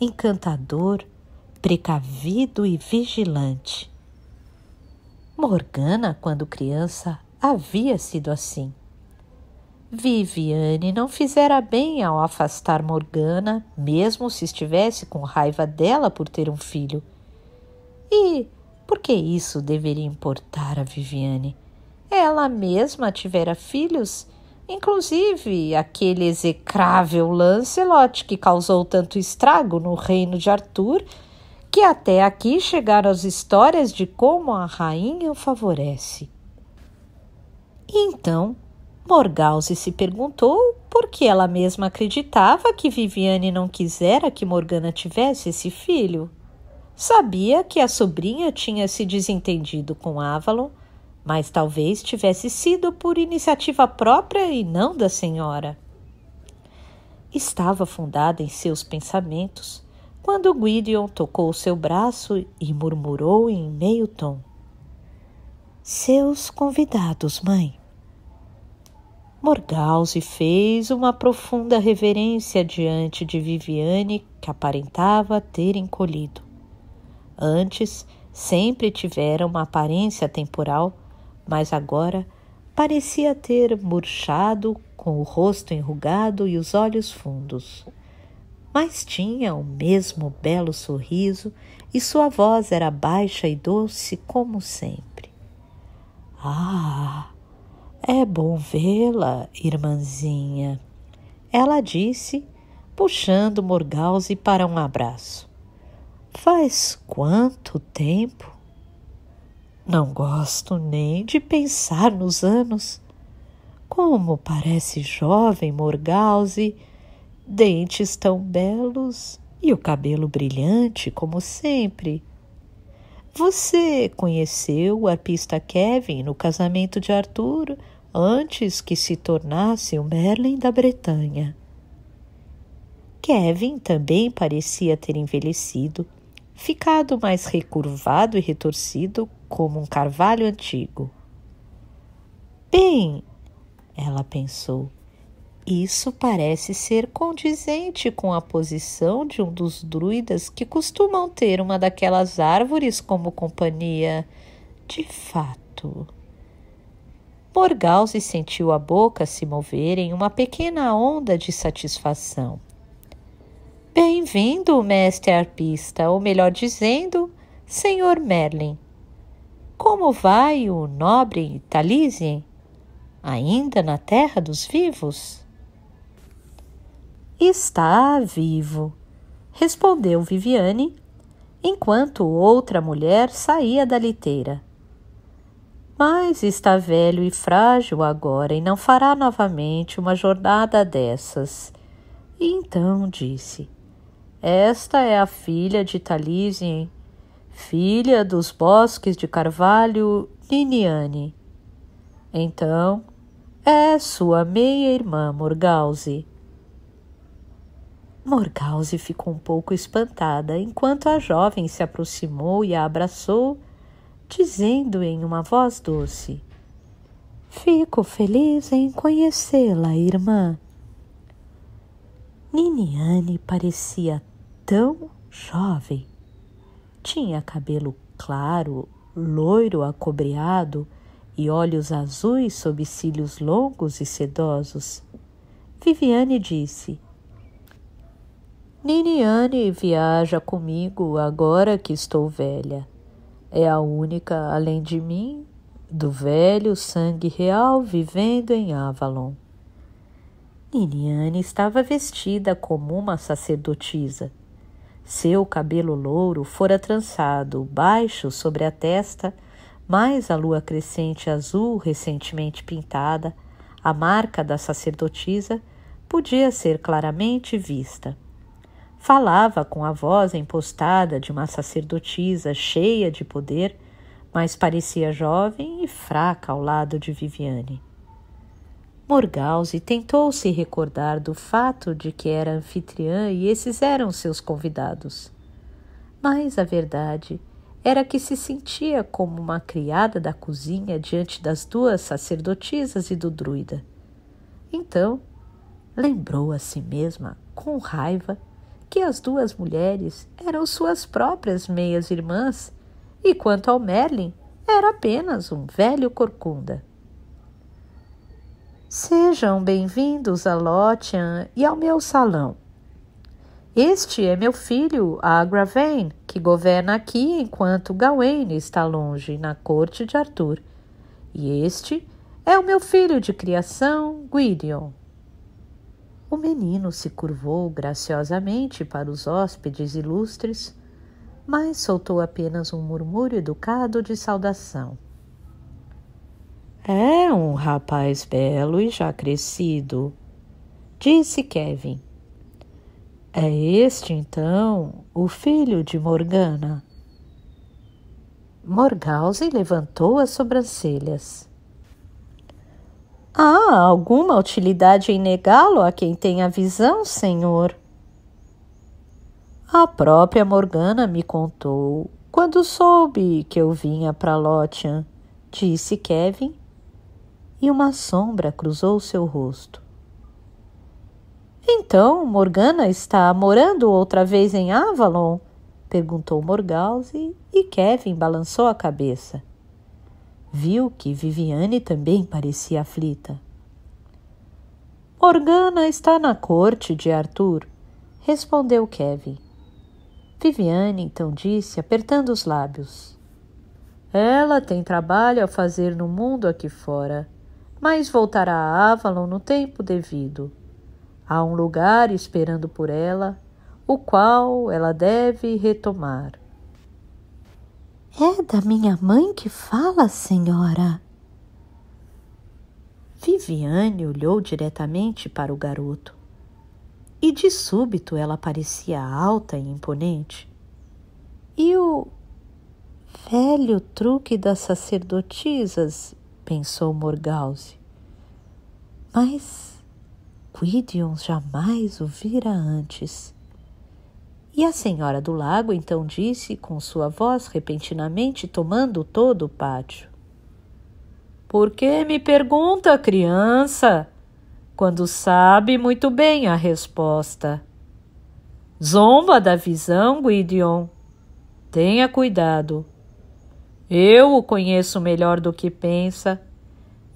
encantador, precavido e vigilante. Morgana, quando criança, havia sido assim. Viviane não fizera bem ao afastar Morgana, mesmo se estivesse com raiva dela por ter um filho. E por que isso deveria importar a Viviane? Ela mesma tivera filhos, inclusive aquele execrável Lancelot que causou tanto estrago no reino de Arthur, que até aqui chegaram as histórias de como a rainha o favorece. então, Morgause se perguntou por que ela mesma acreditava que Viviane não quisera que Morgana tivesse esse filho. Sabia que a sobrinha tinha se desentendido com Avalon, mas talvez tivesse sido por iniciativa própria e não da senhora. Estava fundada em seus pensamentos quando Gwydion tocou seu braço e murmurou em meio tom: Seus convidados, mãe. Morgause fez uma profunda reverência diante de Viviane, que aparentava ter encolhido. Antes, sempre tivera uma aparência temporal, mas agora parecia ter murchado, com o rosto enrugado e os olhos fundos. Mas tinha o mesmo belo sorriso e sua voz era baixa e doce como sempre. Ah! É bom vê-la, irmãzinha, ela disse, puxando Morgause para um abraço. Faz quanto tempo? Não gosto nem de pensar nos anos. Como parece jovem Morgause, dentes tão belos e o cabelo brilhante como sempre. Você conheceu o arpista Kevin no casamento de Arthur antes que se tornasse o Merlin da Bretanha. Kevin também parecia ter envelhecido, ficado mais recurvado e retorcido como um carvalho antigo. Bem, ela pensou, isso parece ser condizente com a posição de um dos druidas que costumam ter uma daquelas árvores como companhia. De fato. Morgal se sentiu a boca se mover em uma pequena onda de satisfação. Bem-vindo, mestre arpista, ou melhor dizendo, senhor Merlin. Como vai o nobre Talisien? Ainda na terra dos vivos? Está vivo, respondeu Viviane, enquanto outra mulher saía da liteira. Mas está velho e frágil agora e não fará novamente uma jornada dessas. E então disse: Esta é a filha de Talisien, filha dos bosques de carvalho Niniane. Então, é sua meia-irmã Morgause. Morgause ficou um pouco espantada enquanto a jovem se aproximou e a abraçou, dizendo em uma voz doce: Fico feliz em conhecê-la, irmã. Niniane parecia tão jovem. Tinha cabelo claro, loiro acobreado e olhos azuis sob cílios longos e sedosos. Viviane disse: Niniane viaja comigo agora que estou velha. É a única, além de mim, do velho sangue real vivendo em Avalon. Niniane estava vestida como uma sacerdotisa. Seu cabelo louro fora trançado baixo sobre a testa, mais a lua crescente azul recentemente pintada, a marca da sacerdotisa, podia ser claramente vista. Falava com a voz impostada de uma sacerdotisa cheia de poder, mas parecia jovem e fraca ao lado de Viviane. Morgause tentou se recordar do fato de que era anfitriã e esses eram seus convidados. Mas a verdade era que se sentia como uma criada da cozinha diante das duas sacerdotisas e do druida. Então, lembrou a si mesma, com raiva, que as duas mulheres eram suas próprias meias-irmãs e quanto ao Merlin, era apenas um velho corcunda. Sejam bem-vindos a Lothian e ao meu salão. Este é meu filho, Agravain, que governa aqui enquanto Gawain está longe na corte de Arthur. E este é o meu filho de criação, Gwydion. O menino se curvou graciosamente para os hóspedes ilustres, mas soltou apenas um murmúrio educado de saudação. É um rapaz belo e já crescido, disse Kevin. É este, então, o filho de Morgana? Morgause levantou as sobrancelhas. Há alguma utilidade em negá-lo a quem tem a visão, senhor? A própria Morgana me contou quando soube que eu vinha para Lothian, disse Kevin, e uma sombra cruzou seu rosto. Então, Morgana está morando outra vez em Avalon? perguntou Morgause e Kevin balançou a cabeça viu que Viviane também parecia aflita. Morgana está na corte de Arthur, respondeu Kevin. Viviane então disse, apertando os lábios. Ela tem trabalho a fazer no mundo aqui fora, mas voltará a Avalon no tempo devido. Há um lugar esperando por ela, o qual ela deve retomar. É da minha mãe que fala, senhora? Viviane olhou diretamente para o garoto e de súbito ela parecia alta e imponente. E o velho truque das sacerdotisas, pensou Morgause. Mas Quidion jamais o vira antes. E a senhora do lago então disse com sua voz repentinamente tomando todo o pátio: Por que me pergunta, criança? Quando sabe muito bem a resposta. Zomba da visão, Guidion. Tenha cuidado. Eu o conheço melhor do que pensa,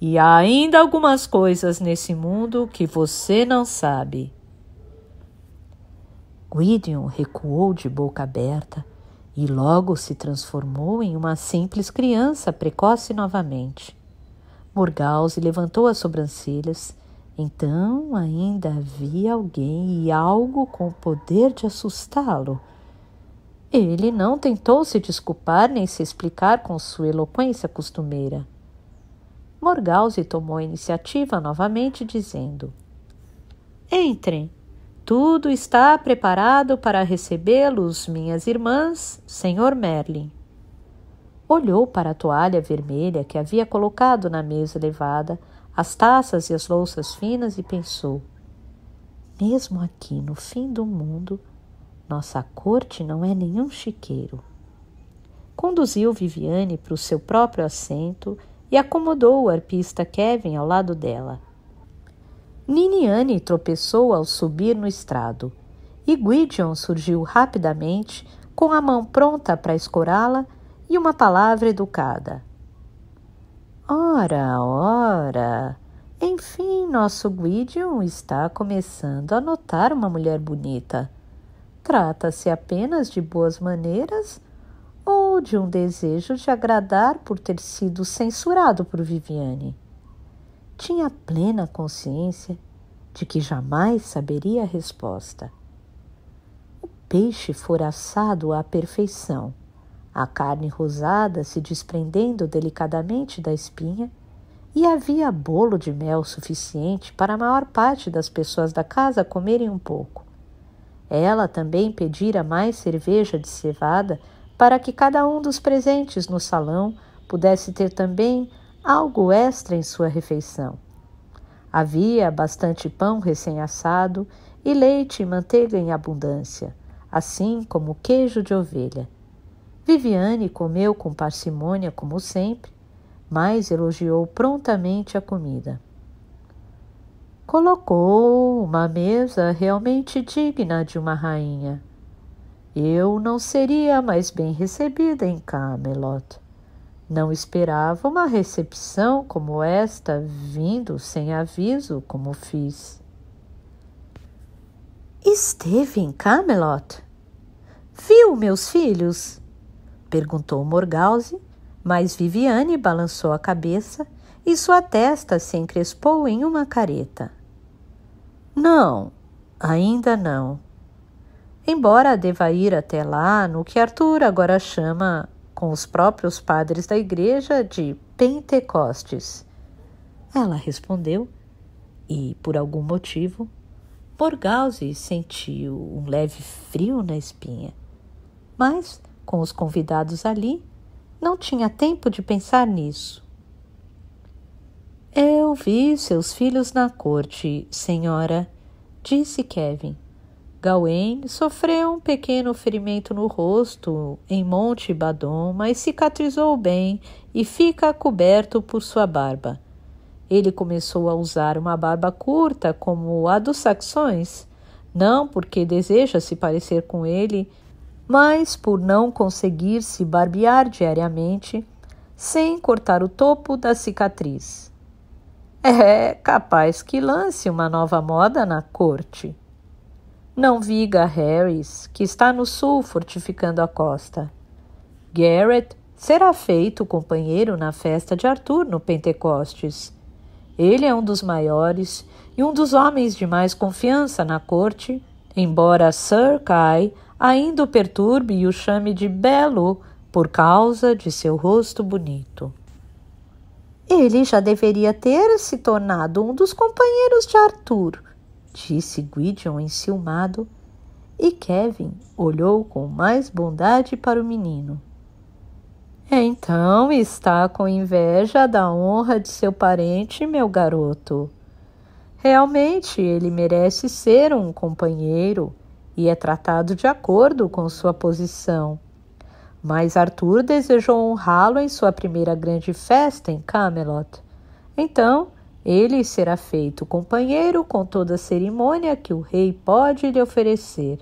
e há ainda algumas coisas nesse mundo que você não sabe. William recuou de boca aberta e logo se transformou em uma simples criança precoce novamente. Morgause levantou as sobrancelhas. Então ainda havia alguém e algo com o poder de assustá-lo. Ele não tentou se desculpar nem se explicar com sua eloquência costumeira. Morgause tomou a iniciativa novamente, dizendo: Entrem. Tudo está preparado para recebê-los, minhas irmãs, Senhor Merlin. Olhou para a toalha vermelha que havia colocado na mesa elevada, as taças e as louças finas e pensou: Mesmo aqui no fim do mundo, nossa corte não é nenhum chiqueiro. Conduziu Viviane para o seu próprio assento e acomodou o arpista Kevin ao lado dela. Niniane tropeçou ao subir no estrado e Gwydion surgiu rapidamente, com a mão pronta para escorá-la e uma palavra educada. Ora, ora! Enfim, nosso Gwydion está começando a notar uma mulher bonita. Trata-se apenas de boas maneiras ou de um desejo de agradar por ter sido censurado por Viviane? tinha plena consciência de que jamais saberia a resposta. O peixe fora assado à perfeição, a carne rosada se desprendendo delicadamente da espinha, e havia bolo de mel suficiente para a maior parte das pessoas da casa comerem um pouco. Ela também pedira mais cerveja de cevada para que cada um dos presentes no salão pudesse ter também algo extra em sua refeição. Havia bastante pão recém-assado e leite e manteiga em abundância, assim como queijo de ovelha. Viviane comeu com parcimônia, como sempre, mas elogiou prontamente a comida. Colocou uma mesa realmente digna de uma rainha. Eu não seria mais bem recebida em Camelot. Não esperava uma recepção como esta, vindo sem aviso, como fiz. Esteve em Camelot? Viu meus filhos? perguntou Morgause, mas Viviane balançou a cabeça e sua testa se encrespou em uma careta. Não, ainda não. Embora deva ir até lá no que Arthur agora chama com os próprios padres da igreja de Pentecostes. Ela respondeu e, por algum motivo, Borgause sentiu um leve frio na espinha. Mas, com os convidados ali, não tinha tempo de pensar nisso. Eu vi seus filhos na corte, senhora, disse Kevin. Gawain sofreu um pequeno ferimento no rosto em Monte Badon, mas cicatrizou bem e fica coberto por sua barba. Ele começou a usar uma barba curta como a dos saxões, não porque deseja se parecer com ele, mas por não conseguir se barbear diariamente sem cortar o topo da cicatriz. É capaz que lance uma nova moda na corte. Não viga Harris, que está no sul fortificando a costa. Garrett será feito companheiro na festa de Arthur no Pentecostes. Ele é um dos maiores e um dos homens de mais confiança na corte, embora Sir Kai ainda o perturbe e o chame de belo por causa de seu rosto bonito. Ele já deveria ter se tornado um dos companheiros de Arthur, disse Gwydion enciumado, e Kevin olhou com mais bondade para o menino. É, então está com inveja da honra de seu parente, meu garoto. Realmente ele merece ser um companheiro e é tratado de acordo com sua posição. Mas Arthur desejou honrá-lo em sua primeira grande festa em Camelot. Então, ele será feito companheiro com toda a cerimônia que o rei pode lhe oferecer.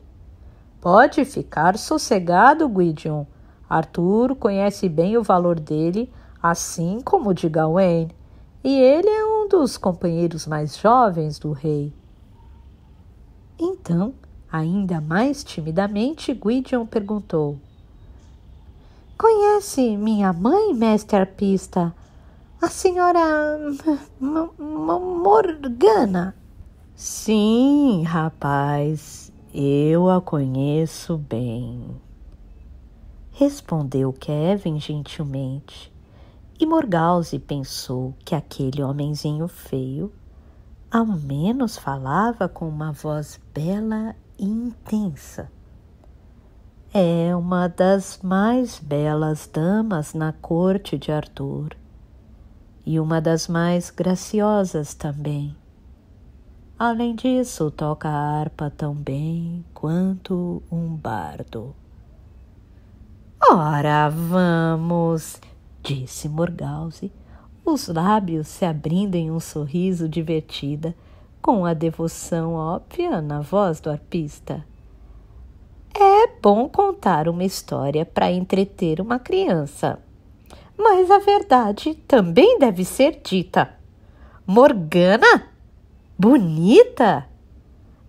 Pode ficar sossegado, Guidion. Arthur conhece bem o valor dele, assim como o de Gawain, e ele é um dos companheiros mais jovens do rei. Então, ainda mais timidamente, Guidion perguntou: Conhece minha mãe, mestre arpista? A senhora M M Morgana? Sim, rapaz, eu a conheço bem. Respondeu Kevin gentilmente. E Morgause pensou que aquele homenzinho feio ao menos falava com uma voz bela e intensa. É uma das mais belas damas na corte de Arthur e uma das mais graciosas também. Além disso, toca a harpa tão bem quanto um bardo. Ora, vamos! disse Morgause, os lábios se abrindo em um sorriso divertida, com a devoção óbvia na voz do arpista. É bom contar uma história para entreter uma criança mas a verdade também deve ser dita. Morgana? Bonita?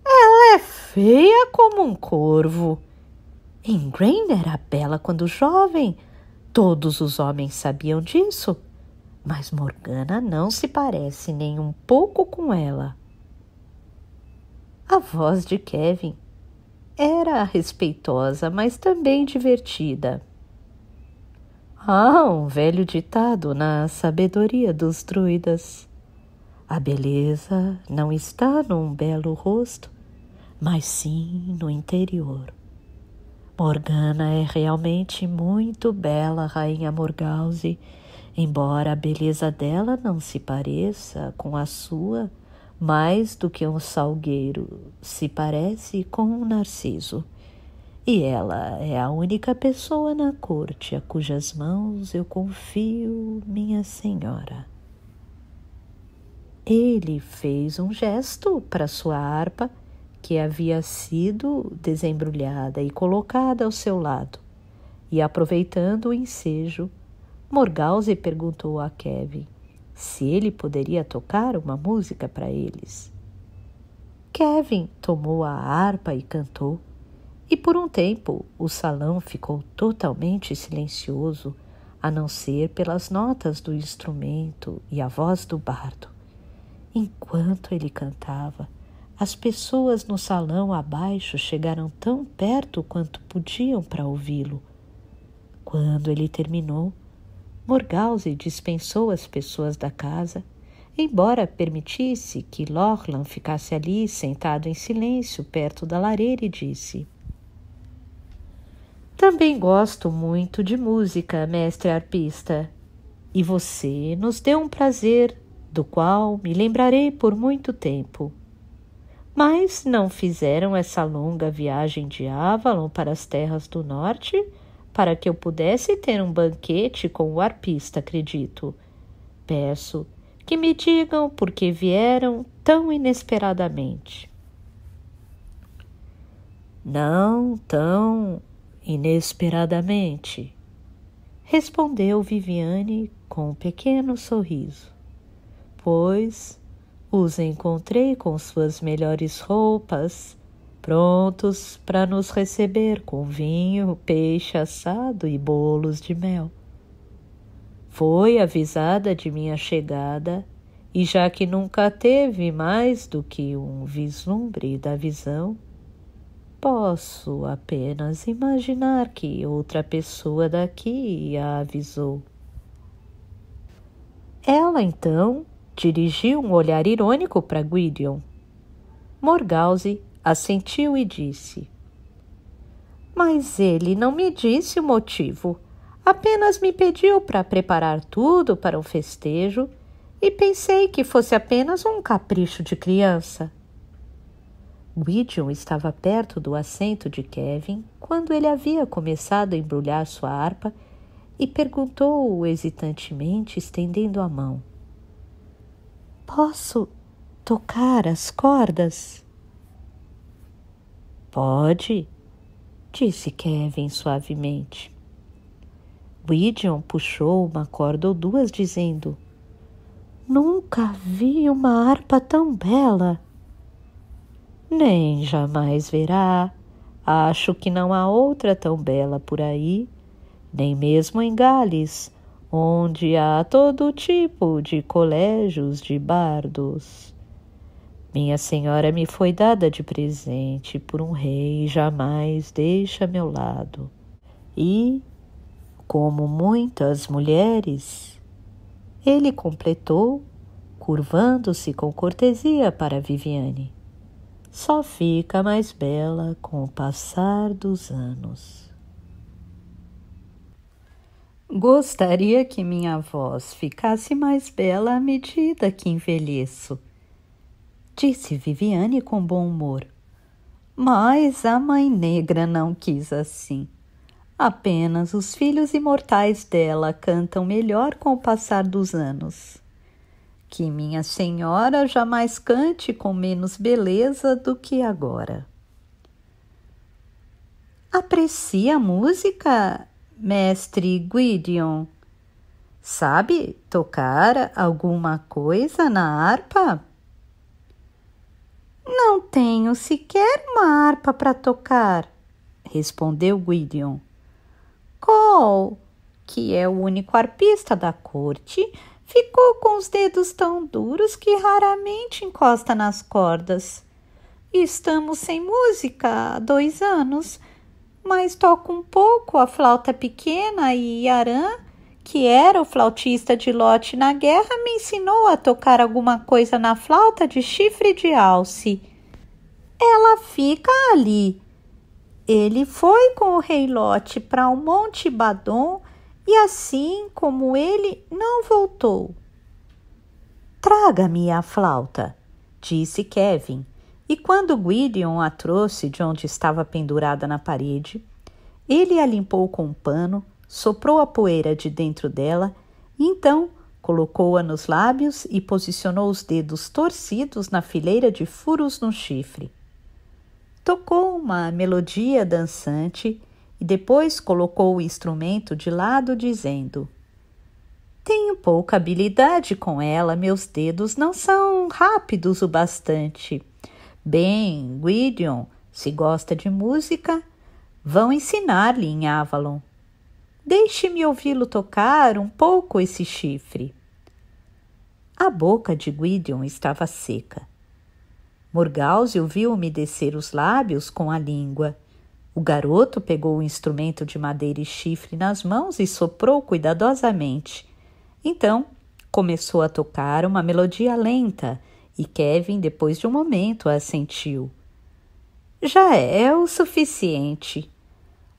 Ela é feia como um corvo. Ingrain era bela quando jovem. Todos os homens sabiam disso. Mas Morgana não se parece nem um pouco com ela. A voz de Kevin era respeitosa, mas também divertida ah, um velho ditado na sabedoria dos druidas: A beleza não está num belo rosto, mas sim no interior. Morgana é realmente muito bela, Rainha Morgause, embora a beleza dela não se pareça com a sua, mais do que um salgueiro se parece com um narciso. E ela é a única pessoa na corte a cujas mãos eu confio, minha senhora. Ele fez um gesto para sua harpa, que havia sido desembrulhada e colocada ao seu lado. E aproveitando o ensejo, Morgause perguntou a Kevin se ele poderia tocar uma música para eles. Kevin tomou a harpa e cantou e por um tempo o salão ficou totalmente silencioso, a não ser pelas notas do instrumento e a voz do bardo. Enquanto ele cantava, as pessoas no salão abaixo chegaram tão perto quanto podiam para ouvi-lo. Quando ele terminou, Morgause dispensou as pessoas da casa, embora permitisse que Lorlan ficasse ali sentado em silêncio perto da lareira e disse: também gosto muito de música, mestre arpista. E você nos deu um prazer do qual me lembrarei por muito tempo. Mas não fizeram essa longa viagem de Avalon para as terras do norte para que eu pudesse ter um banquete com o arpista, acredito. Peço que me digam por que vieram tão inesperadamente. Não tão Inesperadamente, respondeu Viviane com um pequeno sorriso, pois os encontrei com suas melhores roupas, prontos para nos receber com vinho, peixe assado e bolos de mel. Foi avisada de minha chegada e já que nunca teve mais do que um vislumbre da visão, Posso apenas imaginar que outra pessoa daqui a avisou. Ela então dirigiu um olhar irônico para Gwydion. Morgause assentiu e disse: Mas ele não me disse o motivo. Apenas me pediu para preparar tudo para um festejo e pensei que fosse apenas um capricho de criança. William estava perto do assento de Kevin quando ele havia começado a embrulhar sua harpa e perguntou hesitantemente, estendendo a mão: Posso tocar as cordas? Pode, disse Kevin suavemente. William puxou uma corda ou duas, dizendo: Nunca vi uma harpa tão bela nem jamais verá. Acho que não há outra tão bela por aí, nem mesmo em Gales, onde há todo tipo de colégios de bardos. Minha senhora me foi dada de presente por um rei e jamais deixa meu lado. E, como muitas mulheres, ele completou, curvando-se com cortesia para Viviane só fica mais bela com o passar dos anos. Gostaria que minha voz ficasse mais bela à medida que envelheço, disse Viviane com bom humor. Mas a mãe negra não quis assim. Apenas os filhos imortais dela cantam melhor com o passar dos anos que minha senhora jamais cante com menos beleza do que agora. Aprecia a música, mestre Guidion? Sabe tocar alguma coisa na harpa? Não tenho sequer uma harpa para tocar, respondeu Guidion. Cole, que é o único arpista da corte, Ficou com os dedos tão duros que raramente encosta nas cordas. Estamos sem música há dois anos, mas toco um pouco a flauta pequena e Aran, que era o flautista de lote na guerra, me ensinou a tocar alguma coisa na flauta de chifre de alce. Ela fica ali. Ele foi com o rei Lote para o Monte Badon e assim como ele não voltou. Traga-me a flauta, disse Kevin, e quando Gideon a trouxe de onde estava pendurada na parede, ele a limpou com um pano, soprou a poeira de dentro dela, e então colocou-a nos lábios e posicionou os dedos torcidos na fileira de furos no chifre. Tocou uma melodia dançante e depois colocou o instrumento de lado, dizendo: Tenho pouca habilidade com ela, meus dedos não são rápidos o bastante. Bem, Gwydion, se gosta de música, vão ensinar-lhe em Avalon. Deixe-me ouvi-lo tocar um pouco esse chifre. A boca de Gwydion estava seca. Morgause ouviu viu umedecer os lábios com a língua o garoto pegou o instrumento de madeira e chifre nas mãos e soprou cuidadosamente. Então, começou a tocar uma melodia lenta e Kevin, depois de um momento, assentiu. Já é o suficiente.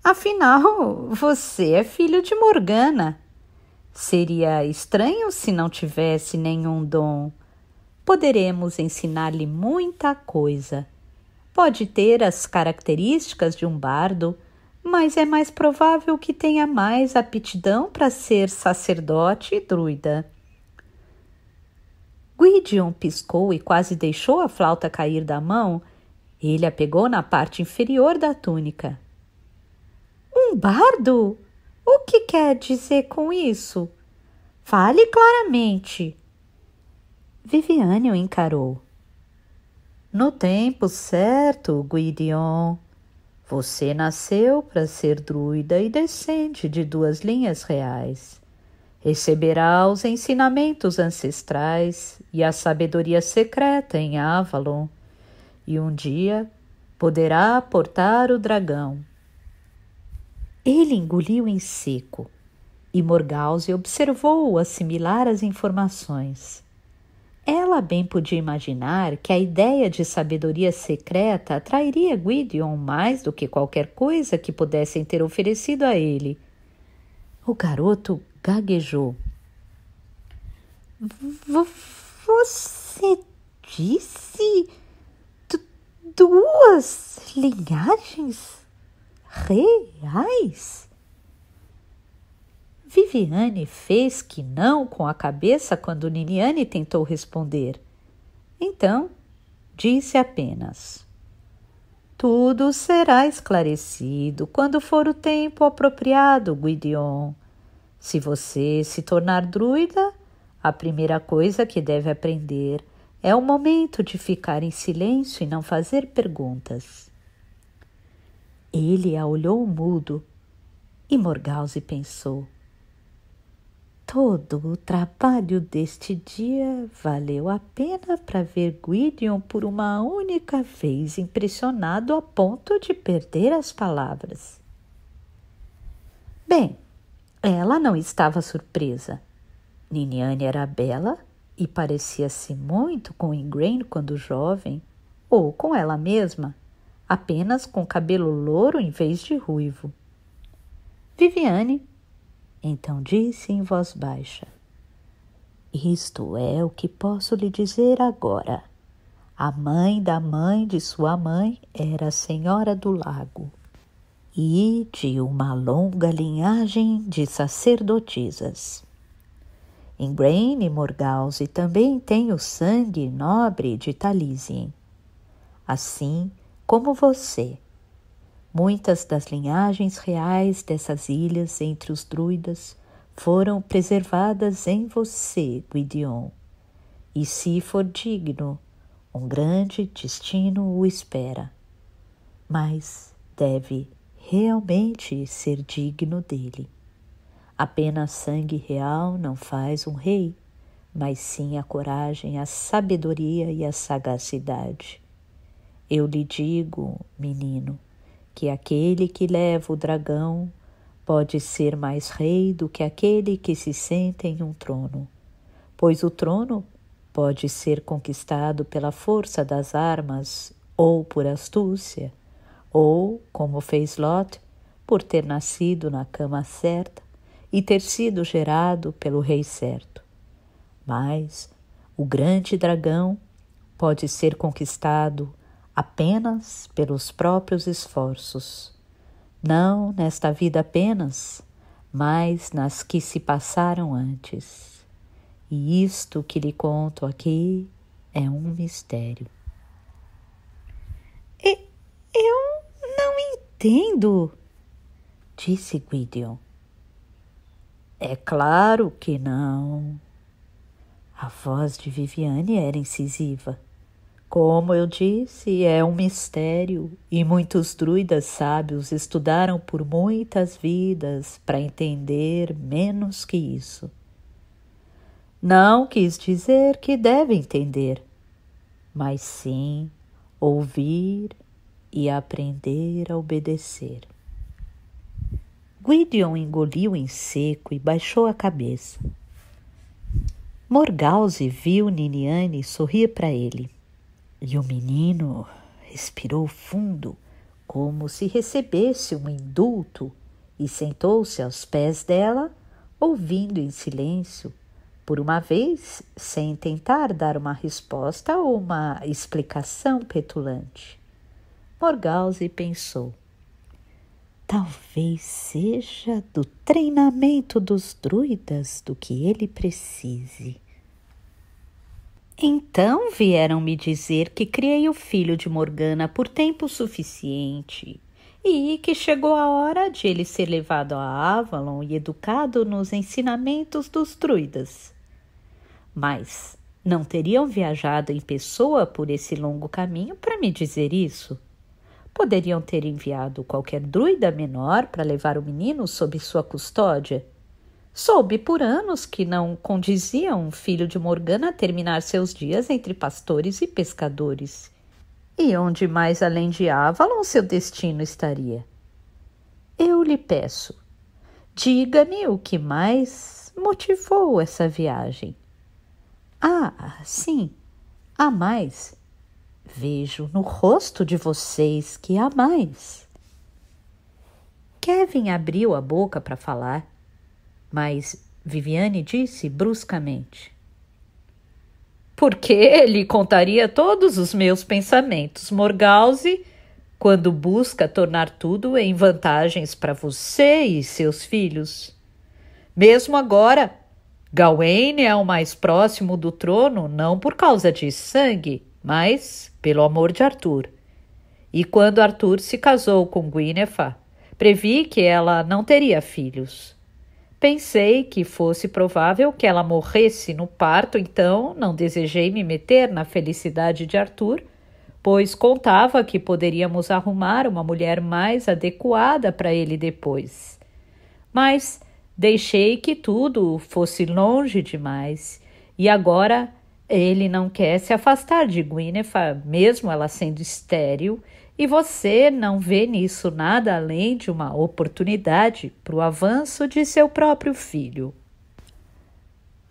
Afinal, você é filho de Morgana. Seria estranho se não tivesse nenhum dom. Poderemos ensinar-lhe muita coisa. Pode ter as características de um bardo, mas é mais provável que tenha mais aptidão para ser sacerdote e druida. Gwydion piscou e quase deixou a flauta cair da mão. Ele a pegou na parte inferior da túnica. Um bardo? O que quer dizer com isso? Fale claramente. Viviane o encarou. No tempo certo, Guidion, você nasceu para ser druida e descende de duas linhas reais. Receberá os ensinamentos ancestrais e a sabedoria secreta em Avalon, e um dia poderá aportar o dragão. Ele engoliu em seco, e Morgause observou-o assimilar as informações. Ela bem podia imaginar que a ideia de sabedoria secreta atrairia Gwydion mais do que qualquer coisa que pudessem ter oferecido a ele. O garoto gaguejou. V você disse duas linhagens reais? Viviane fez que não com a cabeça quando Niniane tentou responder. Então, disse apenas: Tudo será esclarecido quando for o tempo apropriado, Guidion. Se você se tornar druida, a primeira coisa que deve aprender é o momento de ficar em silêncio e não fazer perguntas. Ele a olhou mudo e Morgause pensou. Todo o trabalho deste dia valeu a pena para ver Gwydion por uma única vez impressionado a ponto de perder as palavras. Bem, ela não estava surpresa. Niniane era bela e parecia-se muito com Ingrain quando jovem, ou com ela mesma, apenas com cabelo louro em vez de ruivo. Viviane então disse em voz baixa: Isto é o que posso lhe dizer agora. A mãe da mãe de sua mãe era a Senhora do Lago e de uma longa linhagem de sacerdotisas. Em Brain e Morgause também tem o sangue nobre de Talizien. Assim como você, Muitas das linhagens reais dessas ilhas entre os druidas foram preservadas em você, Guidion. E se for digno, um grande destino o espera. Mas deve realmente ser digno dele. Apenas sangue real não faz um rei, mas sim a coragem, a sabedoria e a sagacidade. Eu lhe digo, menino, que aquele que leva o dragão pode ser mais rei do que aquele que se senta em um trono, pois o trono pode ser conquistado pela força das armas ou por astúcia, ou, como fez Lot, por ter nascido na cama certa e ter sido gerado pelo rei certo. Mas o grande dragão pode ser conquistado apenas pelos próprios esforços, não nesta vida apenas, mas nas que se passaram antes. E isto que lhe conto aqui é um mistério. E, eu não entendo, disse Gwydion. É claro que não. A voz de Viviane era incisiva. Como eu disse, é um mistério e muitos druidas sábios estudaram por muitas vidas para entender menos que isso. Não quis dizer que deve entender, mas sim ouvir e aprender a obedecer. Gwydion engoliu em seco e baixou a cabeça. Morgause viu Niniane sorrir para ele. E o menino respirou fundo, como se recebesse um indulto, e sentou-se aos pés dela, ouvindo em silêncio, por uma vez, sem tentar dar uma resposta ou uma explicação petulante. Morgause pensou. Talvez seja do treinamento dos druidas do que ele precise. Então vieram me dizer que criei o filho de Morgana por tempo suficiente e que chegou a hora de ele ser levado a Avalon e educado nos ensinamentos dos druidas. Mas não teriam viajado em pessoa por esse longo caminho para me dizer isso? Poderiam ter enviado qualquer druida menor para levar o menino sob sua custódia? Soube por anos que não condizia um filho de Morgana terminar seus dias entre pastores e pescadores. E onde mais além de Avalon seu destino estaria? Eu lhe peço, diga-me o que mais motivou essa viagem. Ah, sim, há mais. Vejo no rosto de vocês que há mais. Kevin abriu a boca para falar mas Viviane disse bruscamente: Porque ele contaria todos os meus pensamentos, Morgause, quando busca tornar tudo em vantagens para você e seus filhos. Mesmo agora, Gawain é o mais próximo do trono, não por causa de sangue, mas pelo amor de Arthur. E quando Arthur se casou com Guinefa, previ que ela não teria filhos. Pensei que fosse provável que ela morresse no parto, então não desejei me meter na felicidade de Arthur, pois contava que poderíamos arrumar uma mulher mais adequada para ele depois. Mas deixei que tudo fosse longe demais, e agora ele não quer se afastar de Guinevere, mesmo ela sendo estéril e você não vê nisso nada além de uma oportunidade para o avanço de seu próprio filho.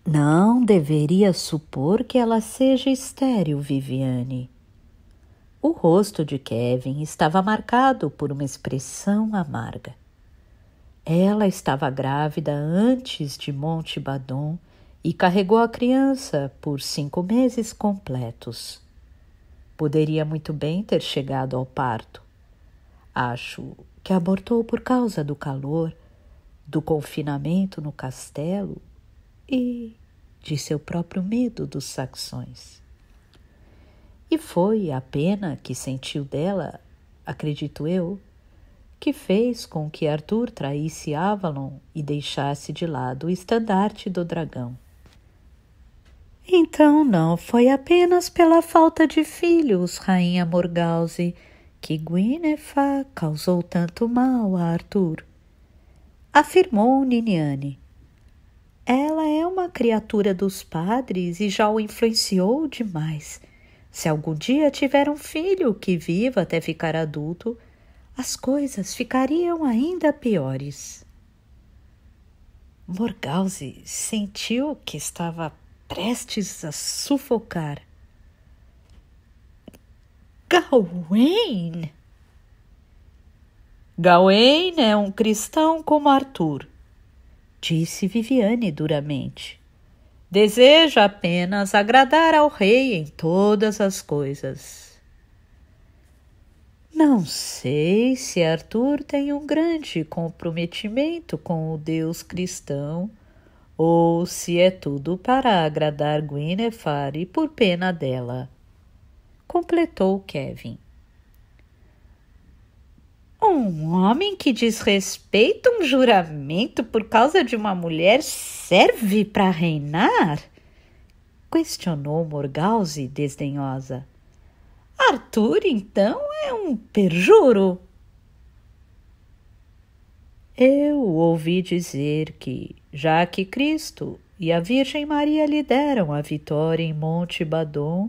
Não deveria supor que ela seja estéril, Viviane. O rosto de Kevin estava marcado por uma expressão amarga. Ela estava grávida antes de Monte Badon e carregou a criança por cinco meses completos. Poderia muito bem ter chegado ao parto. Acho que abortou por causa do calor, do confinamento no castelo e de seu próprio medo dos saxões. E foi a pena que sentiu dela, acredito eu, que fez com que Arthur traísse Avalon e deixasse de lado o estandarte do dragão. Então não foi apenas pela falta de filhos, Rainha Morgause, que Guinefa causou tanto mal a Arthur. Afirmou Niniane. Ela é uma criatura dos padres e já o influenciou demais. Se algum dia tiver um filho que viva até ficar adulto, as coisas ficariam ainda piores. Morgause sentiu que estava prestes a sufocar. Gawain! Gawain é um cristão como Arthur, disse Viviane duramente. Deseja apenas agradar ao rei em todas as coisas. Não sei se Arthur tem um grande comprometimento com o Deus cristão ou se é tudo para agradar Guinefari por pena dela. Completou Kevin. Um homem que desrespeita um juramento por causa de uma mulher serve para reinar? Questionou Morgause desdenhosa. Arthur, então, é um perjuro. Eu ouvi dizer que, já que Cristo e a Virgem Maria lhe deram a vitória em Monte Badon,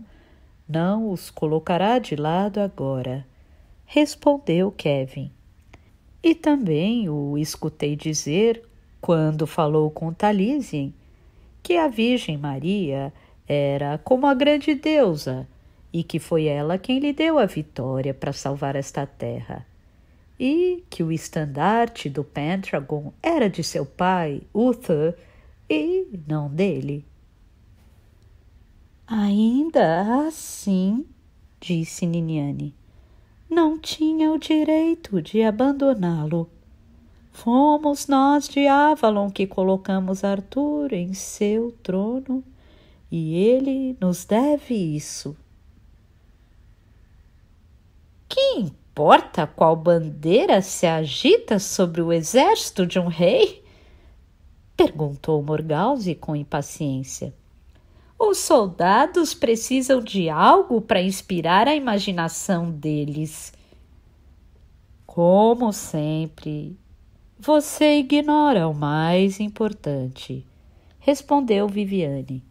não os colocará de lado agora, respondeu Kevin. E também o escutei dizer, quando falou com Talizien, que a Virgem Maria era como a grande deusa e que foi ela quem lhe deu a vitória para salvar esta terra e que o estandarte do Pentragon era de seu pai, Uther, e não dele. Ainda assim, disse Niniane, não tinha o direito de abandoná-lo. Fomos nós de Avalon que colocamos Arthur em seu trono e ele nos deve isso. Que importa qual bandeira se agita sobre o exército de um rei? perguntou Morgause com impaciência. Os soldados precisam de algo para inspirar a imaginação deles. Como sempre, você ignora o mais importante, respondeu Viviane.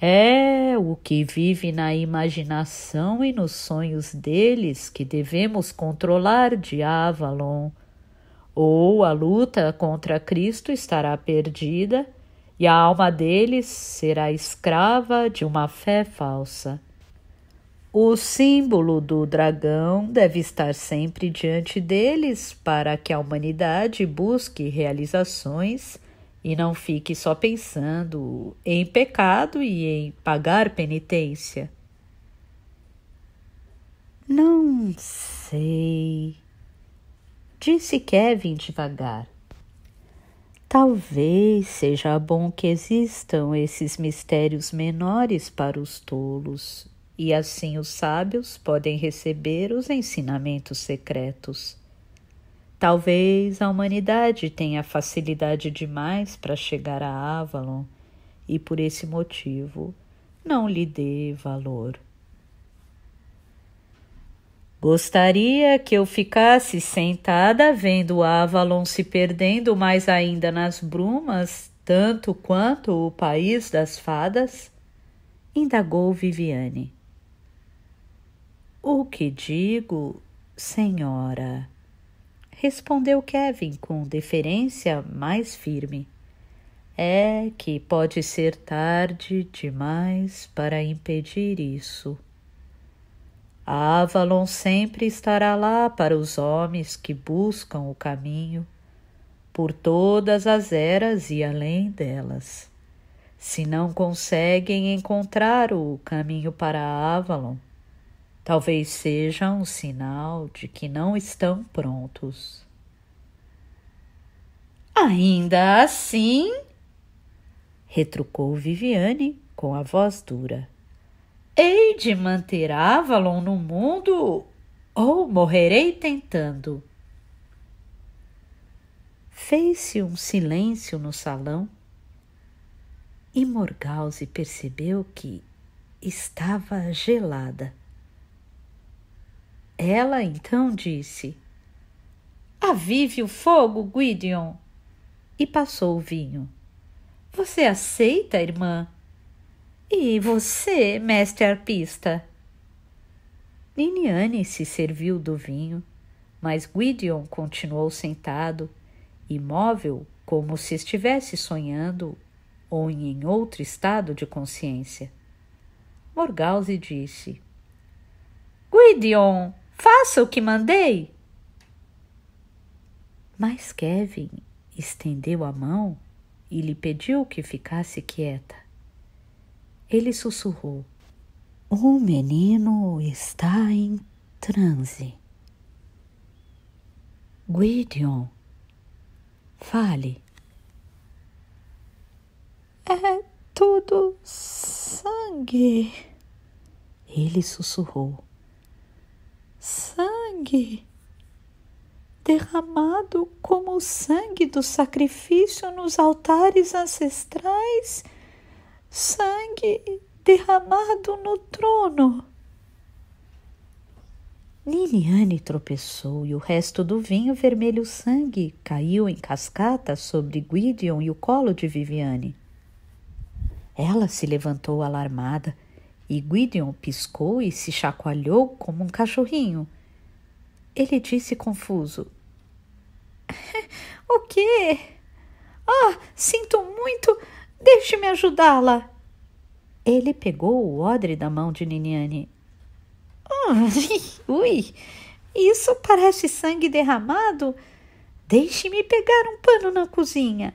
É o que vive na imaginação e nos sonhos deles que devemos controlar de Avalon. Ou a luta contra Cristo estará perdida e a alma deles será escrava de uma fé falsa. O símbolo do dragão deve estar sempre diante deles para que a humanidade busque realizações e não fique só pensando em pecado e em pagar penitência. Não sei, disse Kevin devagar. Talvez seja bom que existam esses mistérios menores para os tolos, e assim os sábios podem receber os ensinamentos secretos. Talvez a humanidade tenha facilidade demais para chegar a Avalon e por esse motivo não lhe dê valor. Gostaria que eu ficasse sentada vendo Avalon se perdendo mais ainda nas brumas, tanto quanto o país das fadas? indagou Viviane. O que digo, senhora? respondeu Kevin com deferência mais firme. É que pode ser tarde demais para impedir isso. A Avalon sempre estará lá para os homens que buscam o caminho, por todas as eras e além delas. Se não conseguem encontrar o caminho para a Avalon, talvez seja um sinal de que não estão prontos. Ainda assim, retrucou Viviane com a voz dura. Hei de manter Avalon no mundo ou morrerei tentando. Fez-se um silêncio no salão e Morgause percebeu que estava gelada. Ela então disse: Avive o fogo, Gwydion! E passou o vinho. Você aceita, irmã? E você, mestre arpista? Liniane se serviu do vinho, mas Gwydion continuou sentado, imóvel como se estivesse sonhando ou em outro estado de consciência. Morgause disse: Gwydion, Faça o que mandei. Mas Kevin estendeu a mão e lhe pediu que ficasse quieta. Ele sussurrou: O menino está em transe. Gideon, fale. É tudo sangue. Ele sussurrou sangue derramado como o sangue do sacrifício nos altares ancestrais, sangue derramado no trono. Liliane tropeçou e o resto do vinho vermelho sangue caiu em cascata sobre Gwydion e o colo de Viviane. Ela se levantou alarmada e Gwydion piscou e se chacoalhou como um cachorrinho. Ele disse confuso: O quê? Ah, oh, sinto muito! Deixe-me ajudá-la! Ele pegou o odre da mão de Niniane. Oh, (laughs) ui! Isso parece sangue derramado! Deixe-me pegar um pano na cozinha!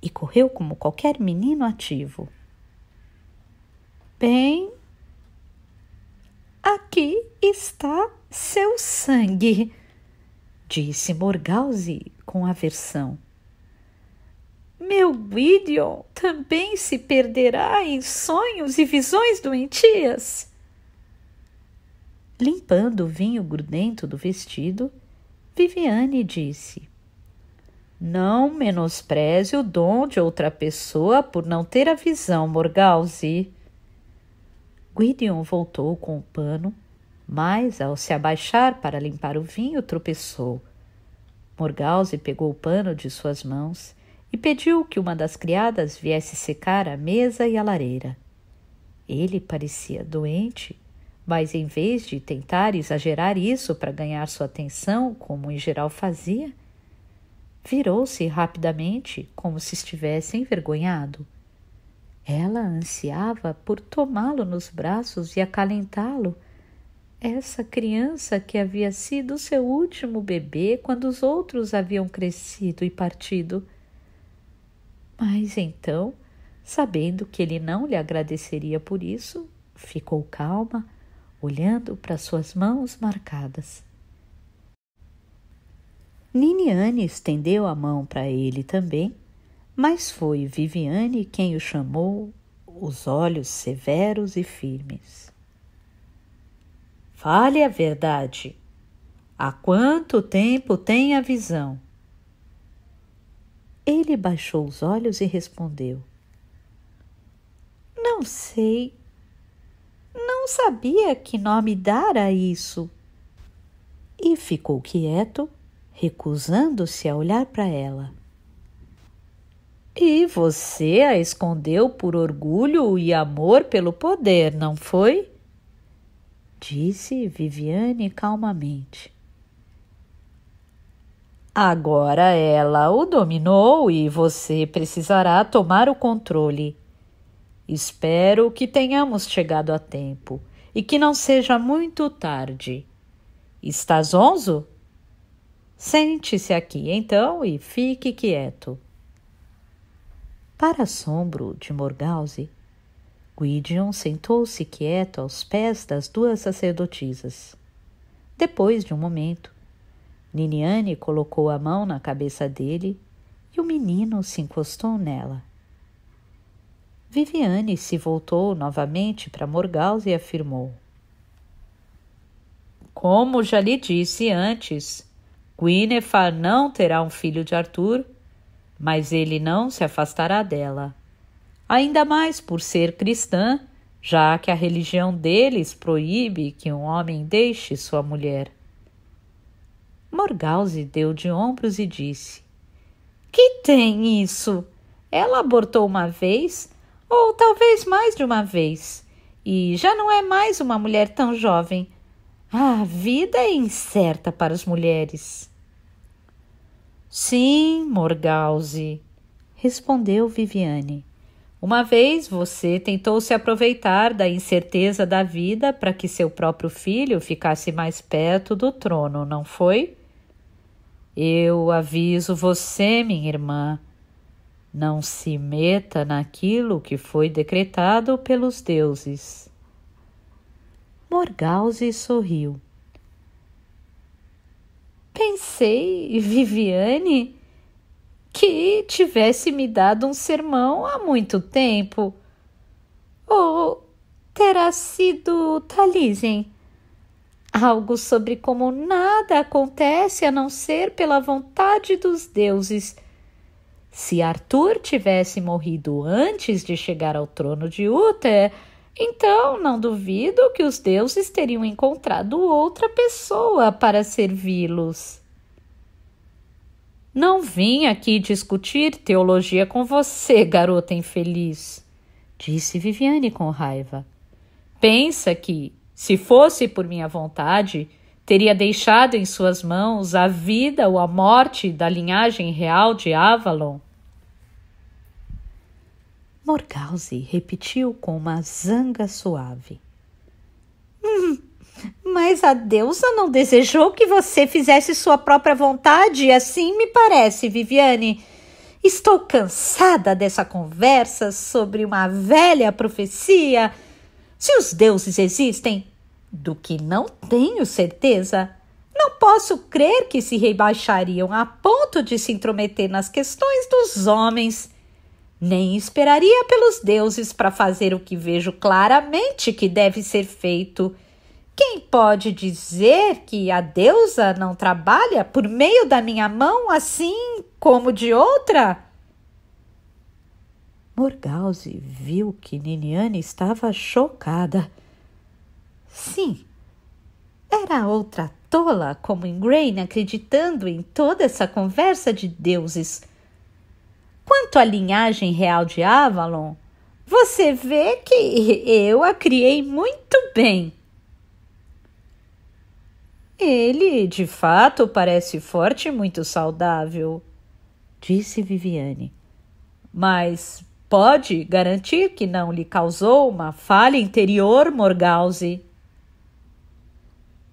E correu como qualquer menino ativo. Bem, Aqui está seu sangue, disse Morgause com aversão. Meu Gideon também se perderá em sonhos e visões doentias. Limpando o vinho grudento do vestido, Viviane disse: Não menospreze o dom de outra pessoa por não ter a visão, Morgause. Gwydion voltou com o pano, mas, ao se abaixar para limpar o vinho, tropeçou. Morgause pegou o pano de suas mãos e pediu que uma das criadas viesse secar a mesa e a lareira. Ele parecia doente, mas em vez de tentar exagerar isso para ganhar sua atenção, como em geral fazia, virou-se rapidamente, como se estivesse envergonhado. Ela ansiava por tomá-lo nos braços e acalentá-lo. Essa criança que havia sido o seu último bebê quando os outros haviam crescido e partido. Mas então, sabendo que ele não lhe agradeceria por isso, ficou calma, olhando para suas mãos marcadas. Niniane estendeu a mão para ele também mas foi Viviane quem o chamou, os olhos severos e firmes. Fale a verdade. Há quanto tempo tem a visão? Ele baixou os olhos e respondeu: Não sei. Não sabia que nome dar a isso. E ficou quieto, recusando-se a olhar para ela. E você a escondeu por orgulho e amor pelo poder, não foi? Disse Viviane calmamente. Agora ela o dominou e você precisará tomar o controle. Espero que tenhamos chegado a tempo e que não seja muito tarde. Estás zonzo? Sente-se aqui então e fique quieto. Para assombro de Morgause, Gwydion sentou-se quieto aos pés das duas sacerdotisas. Depois de um momento, Niniane colocou a mão na cabeça dele e o menino se encostou nela. Viviane se voltou novamente para Morgause e afirmou: Como já lhe disse antes, Guinefar não terá um filho de Arthur mas ele não se afastará dela. Ainda mais por ser cristã, já que a religião deles proíbe que um homem deixe sua mulher. Morgause deu de ombros e disse: Que tem isso? Ela abortou uma vez, ou talvez mais de uma vez, e já não é mais uma mulher tão jovem. A vida é incerta para as mulheres. Sim, Morgause, respondeu Viviane. Uma vez você tentou se aproveitar da incerteza da vida para que seu próprio filho ficasse mais perto do trono, não foi? Eu aviso você, minha irmã, não se meta naquilo que foi decretado pelos deuses. Morgause sorriu pensei, Viviane, que tivesse me dado um sermão há muito tempo. Ou terá sido Talizem. Algo sobre como nada acontece a não ser pela vontade dos deuses. Se Arthur tivesse morrido antes de chegar ao trono de Uther, então, não duvido que os deuses teriam encontrado outra pessoa para servi-los. Não vim aqui discutir teologia com você, garota infeliz, disse Viviane com raiva. Pensa que, se fosse por minha vontade, teria deixado em suas mãos a vida ou a morte da linhagem real de Avalon. Morgause repetiu com uma zanga suave. Hum, mas a deusa não desejou que você fizesse sua própria vontade, assim me parece, Viviane. Estou cansada dessa conversa sobre uma velha profecia. Se os deuses existem, do que não tenho certeza, não posso crer que se rebaixariam a ponto de se intrometer nas questões dos homens. Nem esperaria pelos deuses para fazer o que vejo claramente que deve ser feito. Quem pode dizer que a deusa não trabalha por meio da minha mão assim como de outra? Morgause viu que Niniane estava chocada. Sim, era outra tola como Ingrain acreditando em toda essa conversa de deuses. Quanto à linhagem real de Avalon, você vê que eu a criei muito bem. Ele, de fato, parece forte e muito saudável, disse Viviane. Mas pode garantir que não lhe causou uma falha interior, Morgause?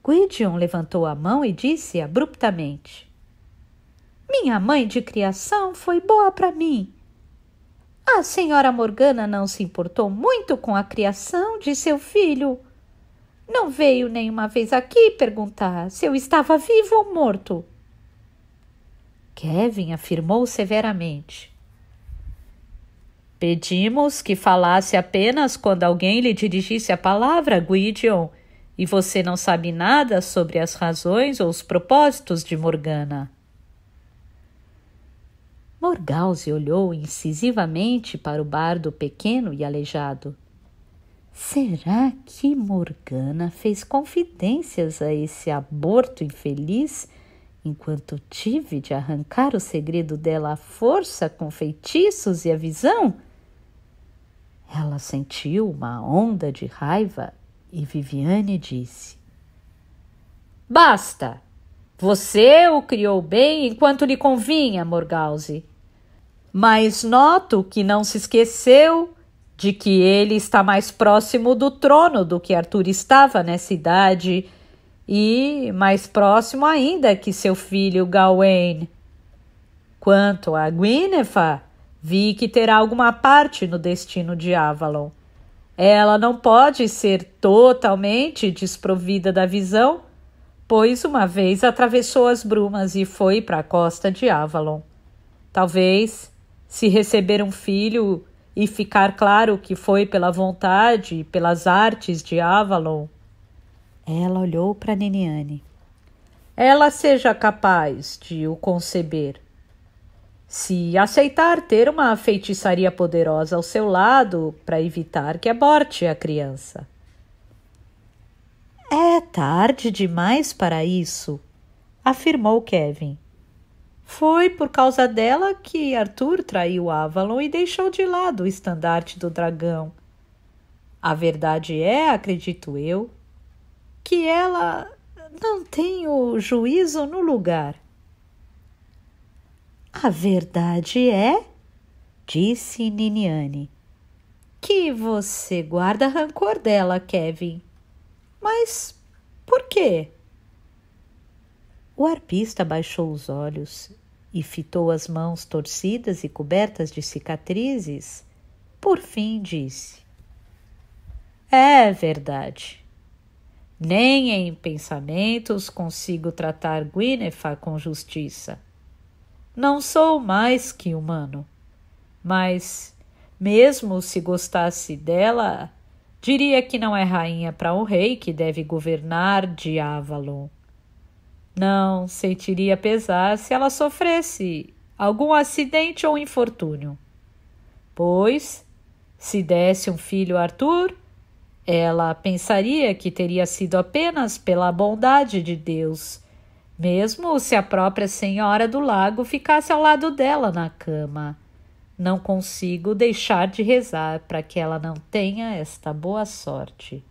Gwydion levantou a mão e disse abruptamente: minha mãe de criação foi boa para mim. A senhora Morgana não se importou muito com a criação de seu filho. Não veio nenhuma vez aqui perguntar se eu estava vivo ou morto. Kevin afirmou severamente. Pedimos que falasse apenas quando alguém lhe dirigisse a palavra, Gwydion, e você não sabe nada sobre as razões ou os propósitos de Morgana. Morgause olhou incisivamente para o bardo pequeno e aleijado. Será que Morgana fez confidências a esse aborto infeliz enquanto tive de arrancar o segredo dela à força com feitiços e a visão? Ela sentiu uma onda de raiva e Viviane disse: Basta! Você o criou bem enquanto lhe convinha, Morgause mas noto que não se esqueceu de que ele está mais próximo do trono do que Arthur estava nessa idade e mais próximo ainda que seu filho Gawain. Quanto a Guinefa, vi que terá alguma parte no destino de Avalon. Ela não pode ser totalmente desprovida da visão, pois uma vez atravessou as brumas e foi para a costa de Avalon. Talvez se receber um filho e ficar claro que foi pela vontade, e pelas artes de Avalon. Ela olhou para Neniane. Ela seja capaz de o conceber. Se aceitar ter uma feitiçaria poderosa ao seu lado para evitar que aborte a criança. É tarde demais para isso, afirmou Kevin. Foi por causa dela que Arthur traiu Avalon e deixou de lado o estandarte do dragão. A verdade é, acredito eu, que ela não tem o juízo no lugar. A verdade é, disse Niniane, que você guarda rancor dela, Kevin. Mas por quê? O arpista baixou os olhos e fitou as mãos torcidas e cobertas de cicatrizes. Por fim, disse: É verdade. Nem em pensamentos consigo tratar Guinefa com justiça. Não sou mais que humano. Mas, mesmo se gostasse dela, diria que não é rainha para um rei que deve governar de Avalon. Não sentiria pesar se ela sofresse algum acidente ou infortúnio. Pois, se desse um filho a Arthur, ela pensaria que teria sido apenas pela bondade de Deus, mesmo se a própria Senhora do Lago ficasse ao lado dela na cama. Não consigo deixar de rezar para que ela não tenha esta boa sorte.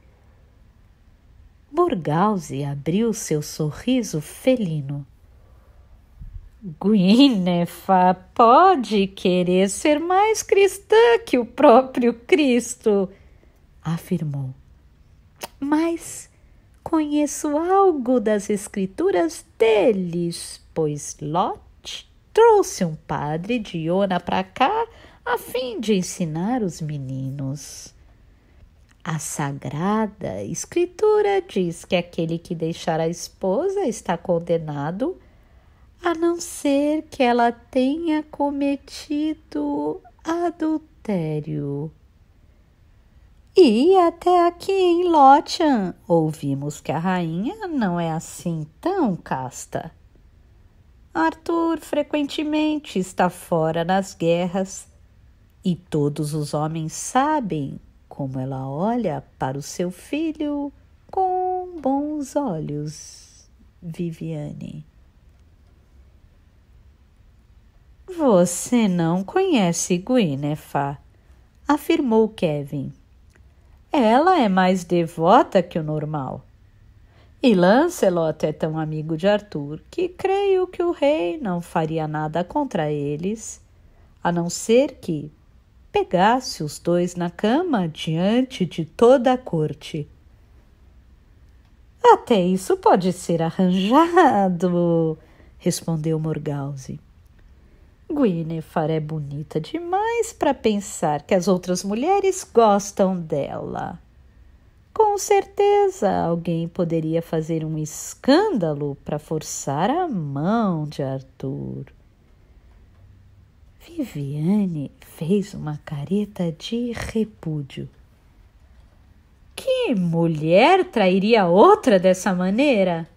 Burgause abriu seu sorriso felino. Guinefa pode querer ser mais cristã que o próprio Cristo, afirmou. Mas conheço algo das escrituras deles, pois Lot trouxe um padre de Iona para cá a fim de ensinar os meninos. A Sagrada Escritura diz que aquele que deixar a esposa está condenado, a não ser que ela tenha cometido adultério. E até aqui em Lotian ouvimos que a rainha não é assim tão casta. Arthur frequentemente está fora nas guerras e todos os homens sabem como ela olha para o seu filho com bons olhos, Viviane. Você não conhece Guinefa, afirmou Kevin. Ela é mais devota que o normal. E Lancelot é tão amigo de Arthur que creio que o rei não faria nada contra eles, a não ser que, pegasse os dois na cama diante de toda a corte. Até isso pode ser arranjado, respondeu Morgause. Guinefar é bonita demais para pensar que as outras mulheres gostam dela. Com certeza alguém poderia fazer um escândalo para forçar a mão de Arthur. Viviane fez uma careta de repúdio. Que mulher trairia outra dessa maneira?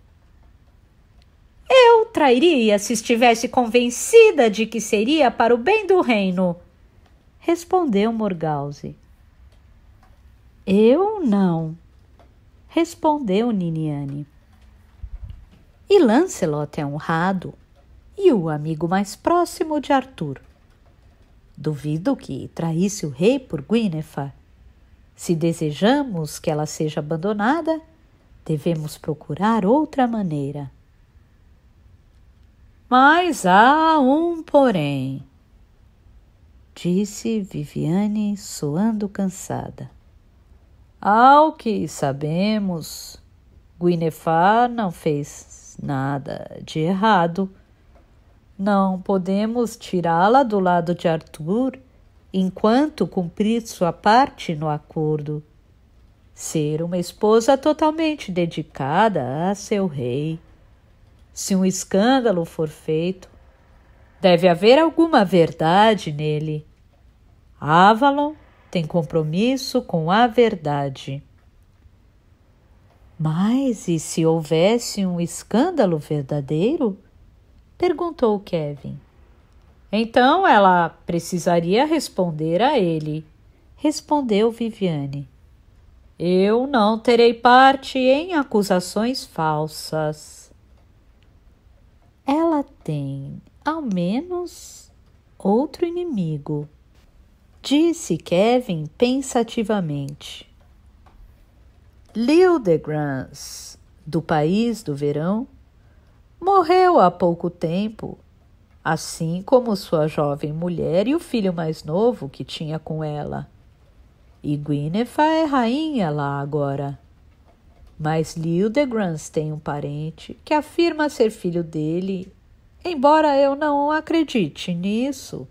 Eu trairia se estivesse convencida de que seria para o bem do reino, respondeu Morgause. Eu não, respondeu Niniane. E Lancelot é honrado e o amigo mais próximo de Arthur. Duvido que traísse o rei por Guinefa. Se desejamos que ela seja abandonada, devemos procurar outra maneira. Mas há um porém, disse Viviane, soando cansada. Ao que sabemos, Guinefa não fez nada de errado não podemos tirá-la do lado de Arthur enquanto cumprir sua parte no acordo. Ser uma esposa totalmente dedicada a seu rei. Se um escândalo for feito, deve haver alguma verdade nele. Avalon tem compromisso com a verdade. Mas e se houvesse um escândalo verdadeiro? Perguntou Kevin. Então ela precisaria responder a ele, respondeu Viviane. Eu não terei parte em acusações falsas. Ela tem, ao menos, outro inimigo, disse Kevin pensativamente. Lildegrans, do País do Verão, Morreu há pouco tempo, assim como sua jovem mulher e o filho mais novo que tinha com ela. E Guinefa é rainha lá agora. Mas Lildegrans tem um parente que afirma ser filho dele, embora eu não acredite nisso.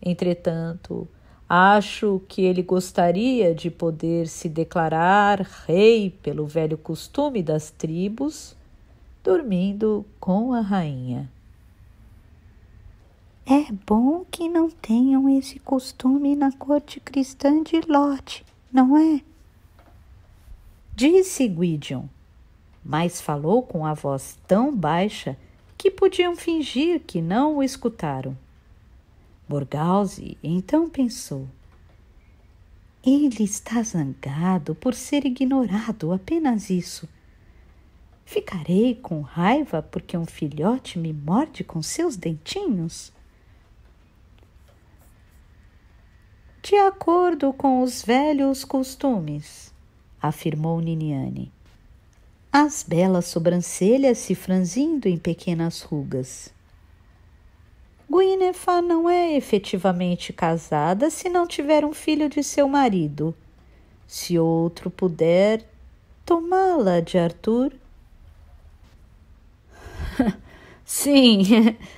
Entretanto, acho que ele gostaria de poder se declarar rei pelo velho costume das tribos dormindo com a rainha. É bom que não tenham esse costume na corte cristã de Lote, não é? Disse Gwydion, mas falou com a voz tão baixa que podiam fingir que não o escutaram. Borgause então pensou: Ele está zangado por ser ignorado, apenas isso. Ficarei com raiva porque um filhote me morde com seus dentinhos? De acordo com os velhos costumes, afirmou Niniane, as belas sobrancelhas se franzindo em pequenas rugas. Guinefa não é efetivamente casada se não tiver um filho de seu marido. Se outro puder tomá-la de Arthur, Sim,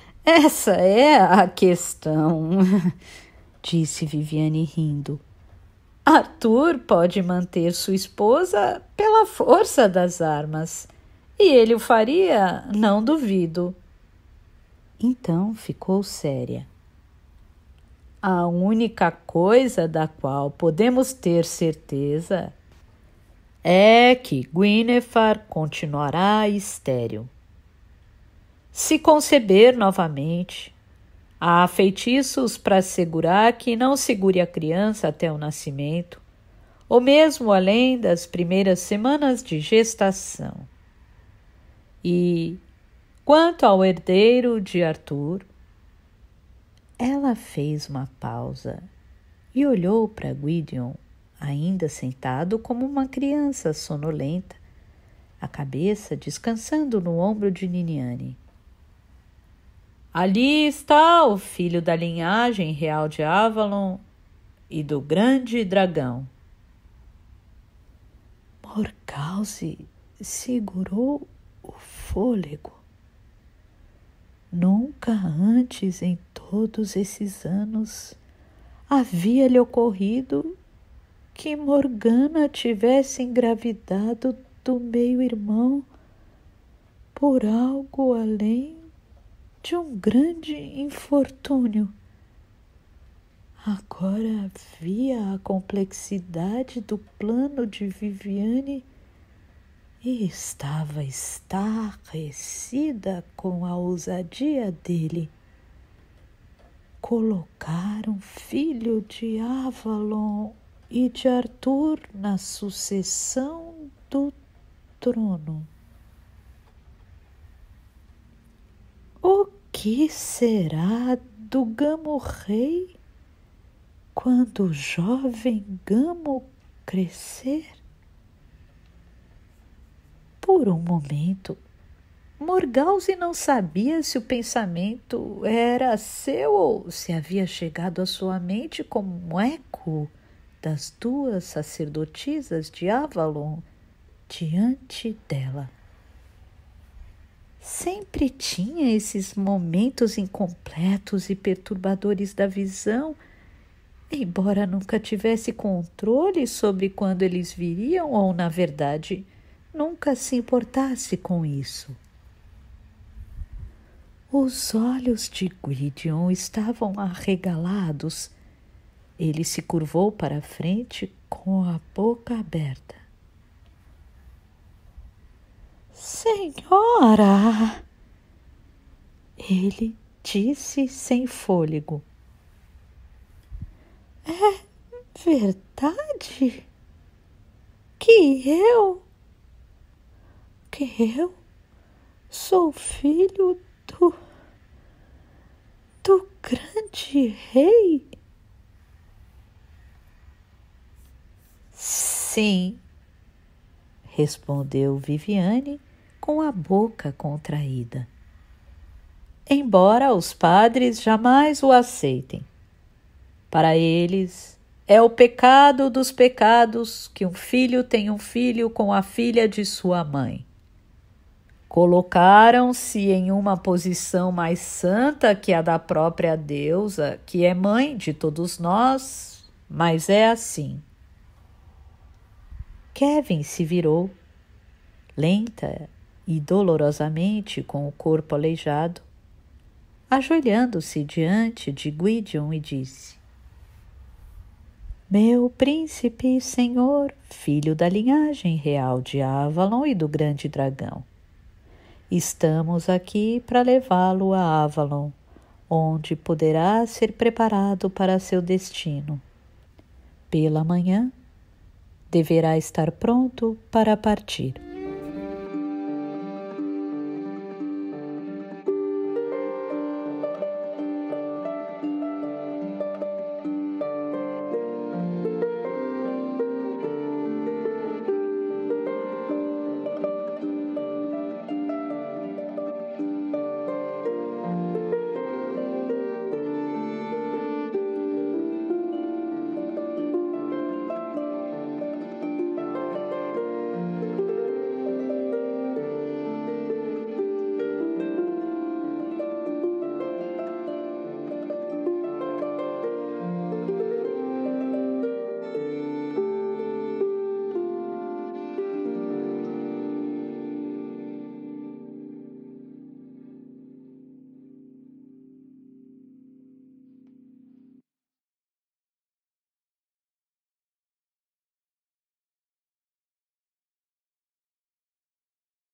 (laughs) essa é a questão, (laughs) disse Viviane rindo. Arthur pode manter sua esposa pela força das armas. E ele o faria, não duvido. Então ficou séria. A única coisa da qual podemos ter certeza é que Guinefar continuará estéril se conceber novamente. Há feitiços para assegurar que não segure a criança até o nascimento, ou mesmo além das primeiras semanas de gestação. E quanto ao herdeiro de Arthur, ela fez uma pausa e olhou para Gwydion, ainda sentado como uma criança sonolenta, a cabeça descansando no ombro de Niniane. Ali está o filho da linhagem real de Avalon e do grande dragão. Morcause segurou o fôlego. Nunca antes em todos esses anos havia-lhe ocorrido que Morgana tivesse engravidado do meio-irmão por algo além de um grande infortúnio. Agora via a complexidade do plano de Viviane e estava estarrecida com a ousadia dele. Colocar um filho de Avalon e de Arthur na sucessão do trono. O que será do Gamo Rei quando o jovem Gamo crescer? Por um momento, Morgause não sabia se o pensamento era seu ou se havia chegado à sua mente como um eco das duas sacerdotisas de Avalon diante dela sempre tinha esses momentos incompletos e perturbadores da visão, embora nunca tivesse controle sobre quando eles viriam ou, na verdade, nunca se importasse com isso. Os olhos de Gwydion estavam arregalados. Ele se curvou para a frente com a boca aberta. Senhora! Ele disse sem fôlego. É verdade que eu. que eu sou filho do. do grande rei? Sim, respondeu Viviane com a boca contraída. Embora os padres jamais o aceitem, para eles é o pecado dos pecados que um filho tem um filho com a filha de sua mãe. Colocaram-se em uma posição mais santa que a da própria deusa, que é mãe de todos nós, mas é assim. Kevin se virou, lenta e dolorosamente com o corpo aleijado, ajoelhando-se diante de Gwydion e disse: Meu príncipe e senhor, filho da linhagem real de Avalon e do grande dragão, estamos aqui para levá-lo a Avalon, onde poderá ser preparado para seu destino. Pela manhã, deverá estar pronto para partir.